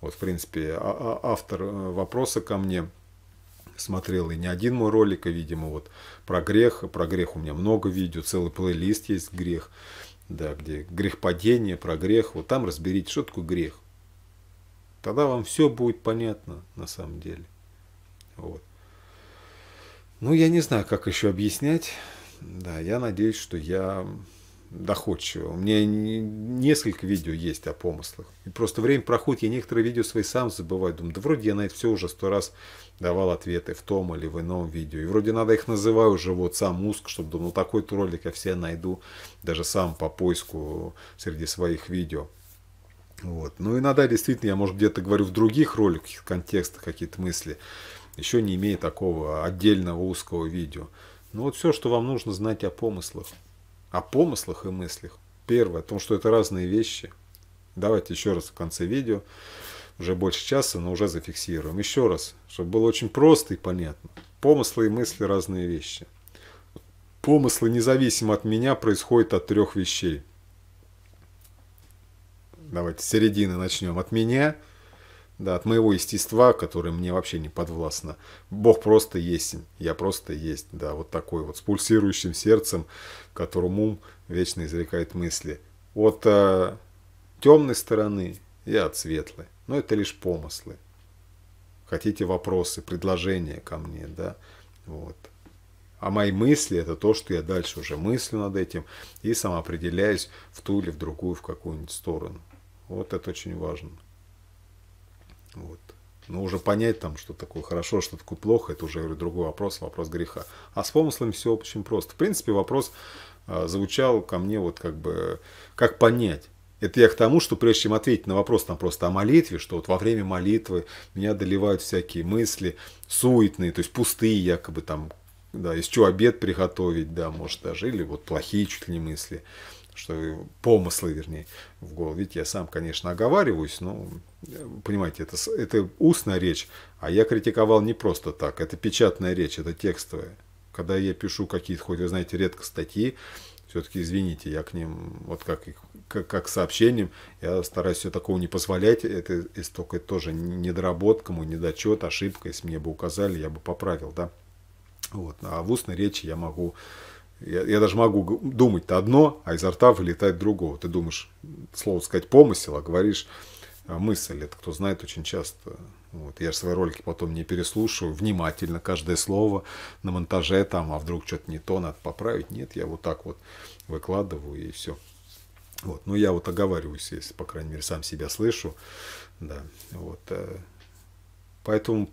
вот, в принципе, а, а, автор э, вопроса ко мне смотрел и не один мой ролик, и, а, видимо, вот про грех. Про грех у меня много видео, целый плейлист есть грех. Да, где грех падения, про грех. Вот там разберите, что такое грех. Тогда вам все будет понятно на самом деле. Вот. Ну, я не знаю, как еще объяснять. Да, я надеюсь, что я доходчиво. У меня несколько видео есть о помыслах. И просто время проходит, я некоторые видео свои сам забываю. Думаю, да вроде я на это все уже сто раз давал ответы в том или в ином видео. И вроде надо их называю уже вот сам узк, чтобы думал, «Ну, такой ролик я все найду, даже сам по поиску среди своих видео. Вот. Ну иногда действительно я, может, где-то говорю в других роликах, контекстах какие-то мысли, еще не имея такого отдельного узкого видео. Ну вот все, что вам нужно знать о помыслах о помыслах и мыслях. Первое, о том, что это разные вещи. Давайте еще раз в конце видео, уже больше часа, но уже зафиксируем. Еще раз, чтобы было очень просто и понятно. Помыслы и мысли разные вещи. Помыслы, независимо от меня, происходят от трех вещей. Давайте с середины начнем. От меня – да, от моего естества, которое мне вообще не подвластно. Бог просто есть, я просто есть, да, вот такой вот, с пульсирующим сердцем, которому ум вечно изрекает мысли. От э, темной стороны я от светлой, но это лишь помыслы. Хотите вопросы, предложения ко мне, да, вот. А мои мысли – это то, что я дальше уже мыслю над этим и самоопределяюсь в ту или в другую, в какую-нибудь сторону. Вот это очень важно. Ну вот. Но ну, уже понять, там, что такое хорошо, а что такое плохо, это уже говорю, другой вопрос, вопрос греха. А с помыслами все очень просто. В принципе, вопрос а, звучал ко мне вот как бы, как понять. Это я к тому, что прежде чем ответить на вопрос там просто о молитве, что вот во время молитвы меня доливают всякие мысли суетные, то есть пустые якобы там, да, из чего обед приготовить, да, может даже, или вот плохие чуть ли не мысли что помыслы, вернее, в голову. Видите, я сам, конечно, оговариваюсь, но, понимаете, это, это устная речь, а я критиковал не просто так, это печатная речь, это текстовая. Когда я пишу какие-то, хоть вы знаете, редко статьи, все-таки, извините, я к ним, вот как, их, как, сообщением, я стараюсь все такого не позволять. Это если только тоже недоработка, мой недочет, ошибка. Если мне бы указали, я бы поправил, да. Вот. А в устной речи я могу я, я даже могу думать-то одно, а изо рта вылетает другого. Ты думаешь, слово сказать помысел, а говоришь а, мысль. Это кто знает очень часто. Вот. Я же свои ролики потом не переслушиваю внимательно каждое слово на монтаже там, а вдруг что-то не то, надо поправить. Нет, я вот так вот выкладываю и все. Вот. Ну, я вот оговариваюсь, если, по крайней мере, сам себя слышу. Да. Вот. Э. Поэтому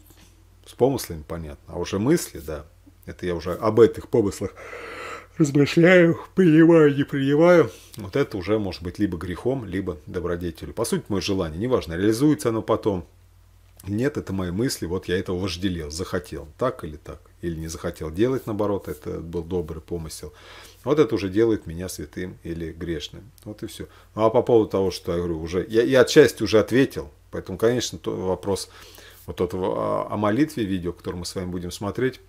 с помыслами понятно. А уже мысли, да, это я уже об этих помыслах размышляю, принимаю, не принимаю, вот это уже может быть либо грехом, либо добродетелью. По сути, мое желание, неважно, реализуется оно потом, нет, это мои мысли, вот я этого вожделел, захотел, так или так, или не захотел делать, наоборот, это был добрый помысел. Вот это уже делает меня святым или грешным. Вот и все. Ну, а по поводу того, что я говорю, уже, я, я отчасти уже ответил, поэтому, конечно, то, вопрос вот этого о молитве видео, которое мы с вами будем смотреть,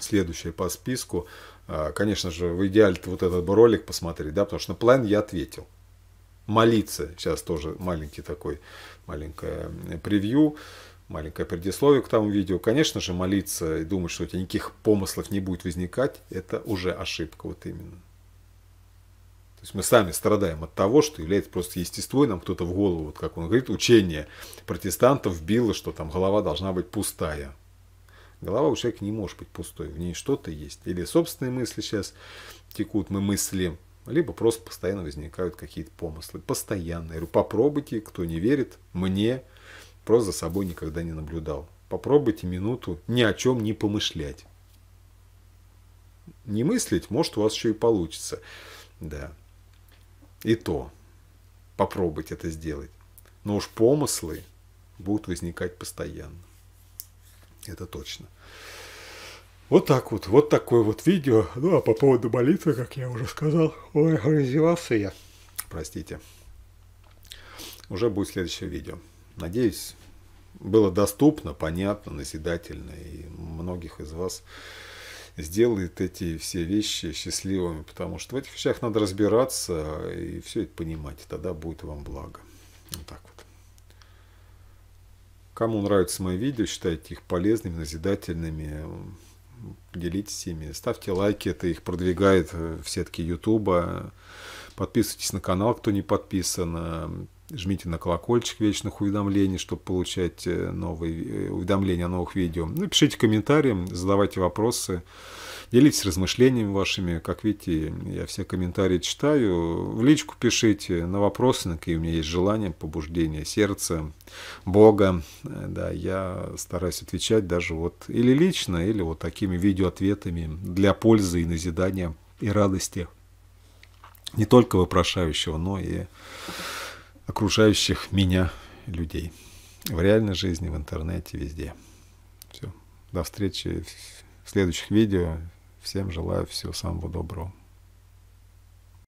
следующее по списку, а, конечно же, в идеале вот этот ролик посмотреть, да, потому что на план я ответил. Молиться, сейчас тоже маленький такой, маленькое э, превью, маленькое предисловие к тому видео. Конечно же, молиться и думать, что у тебя никаких помыслов не будет возникать, это уже ошибка, вот именно. То есть мы сами страдаем от того, что является просто естество, и нам кто-то в голову, вот как он говорит, учение протестантов било, что там голова должна быть пустая. Голова у человека не может быть пустой, в ней что-то есть. Или собственные мысли сейчас текут, мы мыслим, либо просто постоянно возникают какие-то помыслы. Постоянно. Я говорю, попробуйте, кто не верит, мне просто за собой никогда не наблюдал. Попробуйте минуту ни о чем не помышлять. Не мыслить, может, у вас еще и получится. Да. И то. Попробуйте это сделать. Но уж помыслы будут возникать постоянно это точно. Вот так вот, вот такое вот видео. Ну, а по поводу молитвы, как я уже сказал, ой, разевался я. Простите. Уже будет следующее видео. Надеюсь, было доступно, понятно, назидательно. И многих из вас сделает эти все вещи счастливыми. Потому что в этих вещах надо разбираться и все это понимать. тогда будет вам благо. Вот так вот. Кому нравятся мои видео, считайте их полезными, назидательными, делитесь ими, ставьте лайки, это их продвигает э, в сетке Ютуба. Подписывайтесь на канал, кто не подписан. Э, жмите на колокольчик вечных уведомлений, чтобы получать э, новые э, уведомления о новых видео. Ну, пишите комментарии, задавайте вопросы, делитесь размышлениями вашими. Как видите, я все комментарии читаю. В личку пишите на вопросы, на какие у меня есть желания, побуждения сердца, Бога. Э, да, я стараюсь отвечать даже вот или лично, или вот такими видеоответами для пользы и назидания и радости не только вопрошающего, но и окружающих меня людей. В реальной жизни, в интернете, везде. Все. До встречи в следующих видео. Всем желаю всего самого доброго.